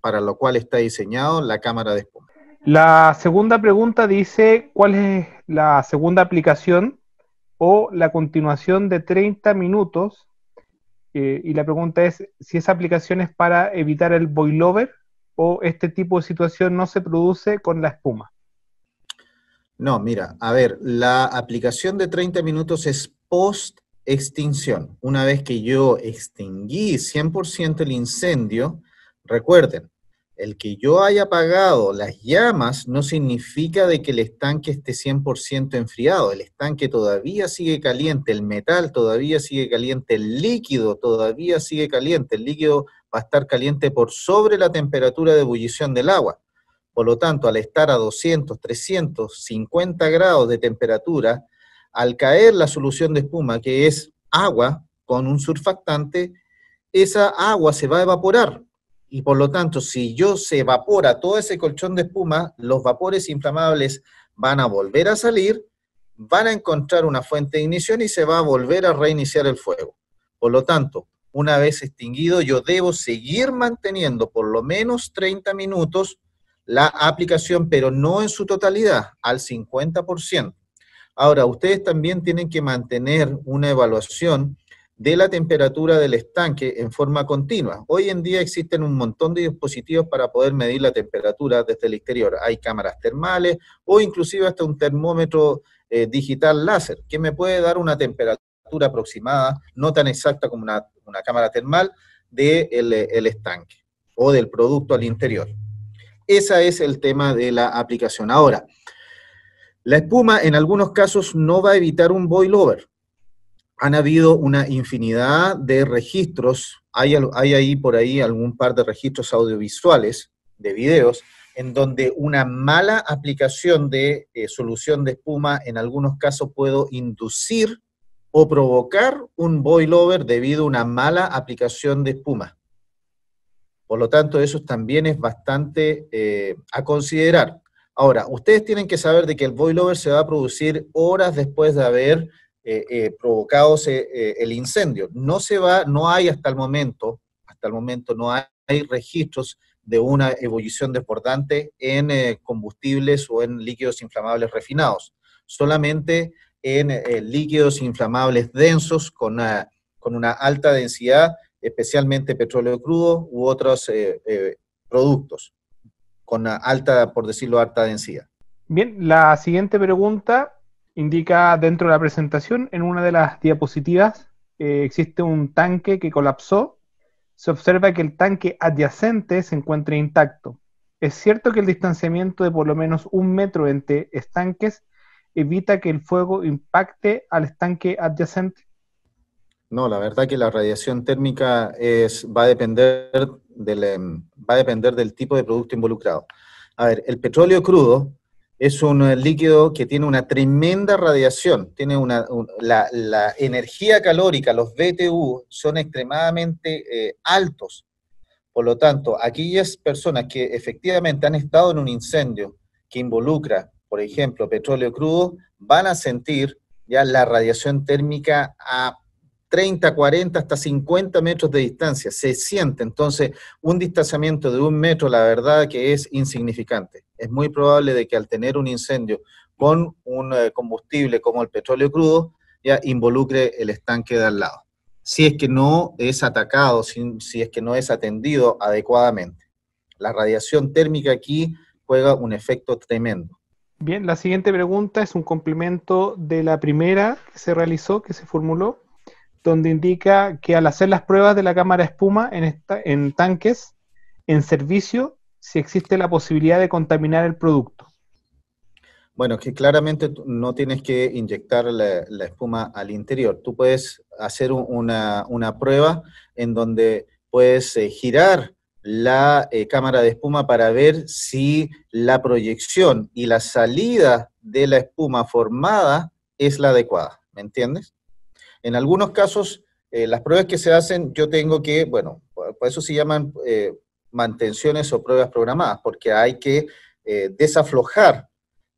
para lo cual está diseñado la cámara de espuma. La segunda pregunta dice, ¿cuál es la segunda aplicación o la continuación de 30 minutos? Eh, y la pregunta es si esa aplicación es para evitar el boilover o este tipo de situación no se produce con la espuma. No, mira, a ver, la aplicación de 30 minutos es post extinción. Una vez que yo extinguí 100% el incendio, recuerden, el que yo haya apagado las llamas no significa de que el estanque esté 100% enfriado, el estanque todavía sigue caliente, el metal todavía sigue caliente, el líquido todavía sigue caliente, el líquido va a estar caliente por sobre la temperatura de ebullición del agua. Por lo tanto, al estar a 200, 300, 50 grados de temperatura, al caer la solución de espuma, que es agua con un surfactante, esa agua se va a evaporar y por lo tanto, si yo se evapora todo ese colchón de espuma, los vapores inflamables van a volver a salir, van a encontrar una fuente de ignición y se va a volver a reiniciar el fuego. Por lo tanto, una vez extinguido, yo debo seguir manteniendo por lo menos 30 minutos la aplicación, pero no en su totalidad, al 50%. Ahora, ustedes también tienen que mantener una evaluación de la temperatura del estanque en forma continua. Hoy en día existen un montón de dispositivos para poder medir la temperatura desde el exterior. Hay cámaras termales o inclusive hasta un termómetro eh, digital láser que me puede dar una temperatura aproximada, no tan exacta como una, cámara termal, del estanque o del producto al interior. Ese es el tema de la aplicación. Ahora, la espuma en algunos casos no va a evitar un boilover, han habido una infinidad de registros, hay, ahí por ahí algún par de registros audiovisuales, de videos, en donde una mala aplicación de eh, solución de espuma en algunos casos puedo inducir o provocar un boilover debido a una mala aplicación de espuma. Por lo tanto, eso también es bastante eh, a considerar. Ahora, ustedes tienen que saber de que el boilover se va a producir horas después de haber eh, eh, provocados eh, el incendio. No se va, no hay hasta el momento, hasta el momento no hay, registros de una evolución desbordante en combustibles o en líquidos inflamables refinados, solamente en líquidos inflamables densos con una, alta densidad, especialmente petróleo crudo u otros productos con alta, por decirlo, alta densidad. Bien, la siguiente pregunta indica dentro de la presentación, en una de las diapositivas, eh, existe un tanque que colapsó. Se observa que el tanque adyacente se encuentra intacto. Es cierto que el distanciamiento de por lo menos un metro entre estanques evita que el fuego impacte al estanque adyacente. No, la verdad que la radiación térmica es, va, a depender del, em, va a depender del tipo de producto involucrado. A ver, el petróleo crudo es un eh, líquido que tiene una tremenda radiación, tiene una, la, energía calórica, los BTU son extremadamente eh, altos. Por lo tanto, aquellas personas que efectivamente han estado en un incendio que involucra, por ejemplo, petróleo crudo, van a sentir ya la radiación térmica a 30, 40, hasta 50 metros de distancia, se siente. Entonces, un distanciamiento de un metro, la verdad que es insignificante. Es muy probable de que al tener un incendio con un eh, combustible como el petróleo crudo, ya involucre el estanque de al lado, si es que no es atacado, si es que no es atendido adecuadamente. La radiación térmica aquí juega un efecto tremendo. Bien, la siguiente pregunta es un complemento de la primera que se realizó, que se formuló donde indica que al hacer las pruebas de la cámara de espuma en, esta, en tanques en servicio, si existe la posibilidad de contaminar el producto. Bueno, que claramente no tienes que inyectar la, espuma al interior. Tú puedes hacer una, prueba en donde puedes eh, girar la eh, cámara de espuma para ver si la proyección y la salida de la espuma formada es la adecuada. ¿Me entiendes? En algunos casos, eh, las pruebas que se hacen, yo tengo que, bueno, por eso se llaman eh, mantenciones o pruebas programadas, porque hay que eh, desaflojar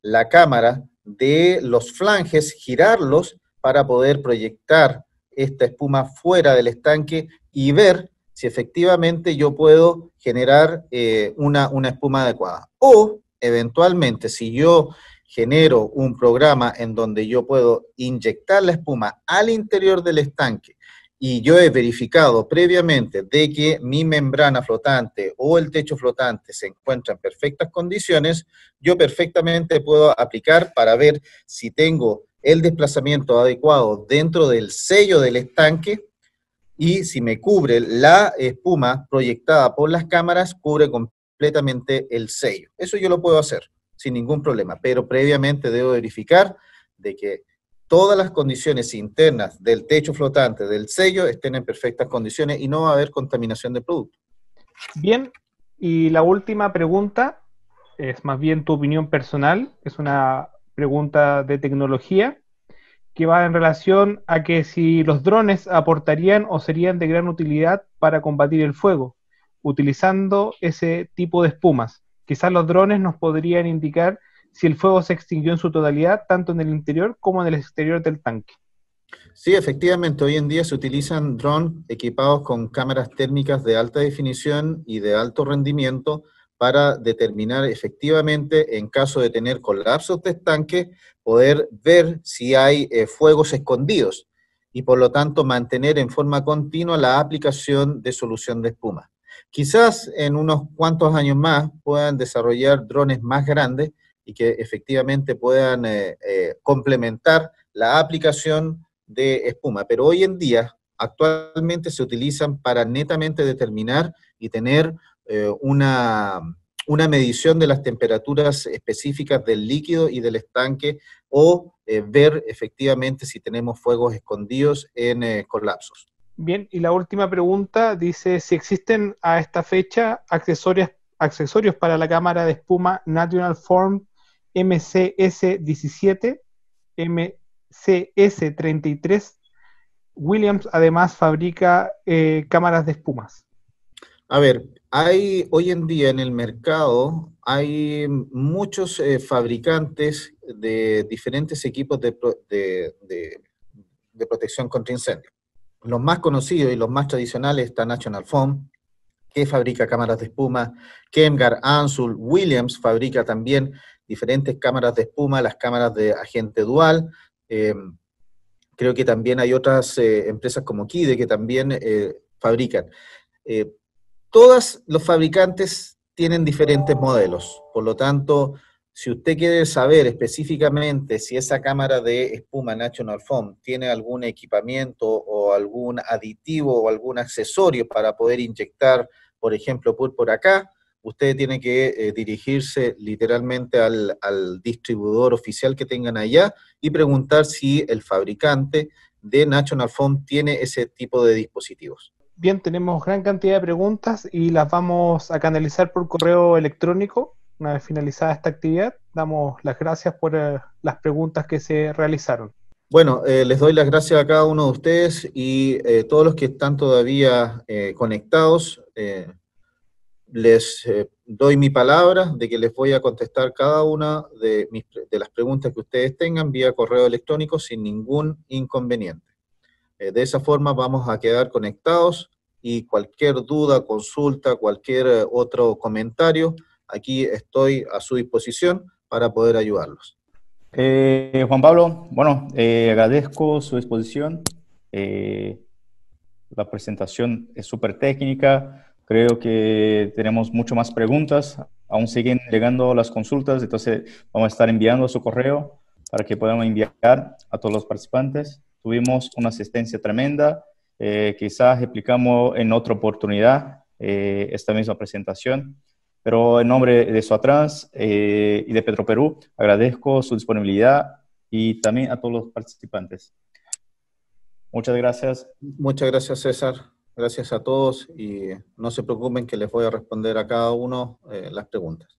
la cámara de los flanges, girarlos para poder proyectar esta espuma fuera del estanque y ver si efectivamente yo puedo generar una, una espuma adecuada. O eventualmente, si yo genero un programa en donde yo puedo inyectar la espuma al interior del estanque y yo he verificado previamente de que mi membrana flotante o el techo flotante se encuentra en perfectas condiciones, yo perfectamente puedo aplicar para ver si tengo el desplazamiento adecuado dentro del sello del estanque y si me cubre la espuma proyectada por las cámaras, cubre completamente el sello. Eso yo lo puedo hacer sin ningún problema, pero previamente debo verificar de que todas las condiciones internas del techo flotante, del sello, estén en perfectas condiciones y no va a haber contaminación de producto. Bien, y la última pregunta es más bien tu opinión personal, es una pregunta de tecnología que va en relación a que si los drones aportarían o serían de gran utilidad para combatir el fuego, utilizando ese tipo de espumas. Quizás los drones nos podrían indicar si el fuego se extinguió en su totalidad, tanto en el interior como en el exterior del tanque. Sí, efectivamente, hoy en día se utilizan drones equipados con cámaras térmicas de alta definición y de alto rendimiento para determinar efectivamente, en caso de tener colapsos de tanque, poder ver si hay eh, fuegos escondidos y por lo tanto mantener en forma continua la aplicación de solución de espuma. Quizás en unos cuantos años más puedan desarrollar drones más grandes y que efectivamente puedan eh, eh, complementar la aplicación de espuma. Pero hoy en día, actualmente se utilizan para netamente determinar y tener eh, una, una, medición de las temperaturas específicas del líquido y del estanque o ver efectivamente si tenemos fuegos escondidos en colapsos. Bien, y la última pregunta dice si existen a esta fecha accesorios, para la cámara de espuma Natural Form MCS17, MCS33. Williams además fabrica eh, cámaras de espumas. A ver, hay hoy en día en el mercado hay muchos eh, fabricantes de diferentes equipos de, de protección contra incendios los más conocidos y los más tradicionales está National Foam, que fabrica cámaras de espuma, Kemgar, Ansul, Williams fabrica también diferentes cámaras de espuma, las cámaras de agente dual. Eh, creo que también hay otras eh, empresas como Kide que también eh, fabrican. todos los fabricantes tienen diferentes modelos, por lo tanto, si usted quiere saber específicamente si esa cámara de espuma National Foam tiene algún equipamiento o algún aditivo o algún accesorio para poder inyectar, por ejemplo, por acá, usted tiene que eh, dirigirse literalmente al, distribuidor oficial que tengan allá y preguntar si el fabricante de National Foam tiene ese tipo de dispositivos. Bien, tenemos gran cantidad de preguntas y las vamos a canalizar por correo electrónico una vez finalizada esta actividad, damos las gracias por eh, las preguntas que se realizaron. Bueno, eh, les doy las gracias a cada uno de ustedes y eh, todos los que están todavía conectados. les doy mi palabra de que les voy a contestar cada una de las preguntas que ustedes tengan vía correo electrónico sin ningún inconveniente. de esa forma vamos a quedar conectados y cualquier duda, consulta, cualquier otro comentario, aquí estoy a su disposición para poder ayudarlos. Eh, Juan Pablo, bueno, eh, agradezco su exposición. Eh, la presentación es súper técnica. Creo que tenemos mucho más preguntas. Aún siguen llegando las consultas, entonces vamos a estar enviando su correo para que podamos enviar a todos los participantes. Tuvimos una asistencia tremenda. quizás explicamos en otra oportunidad esta misma presentación. Pero en nombre de Soatrans eh, y de Petroperú, agradezco su disponibilidad y también a todos los participantes. Muchas gracias. Muchas gracias, César. Gracias a todos y no se preocupen que les voy a responder a cada uno eh, las preguntas.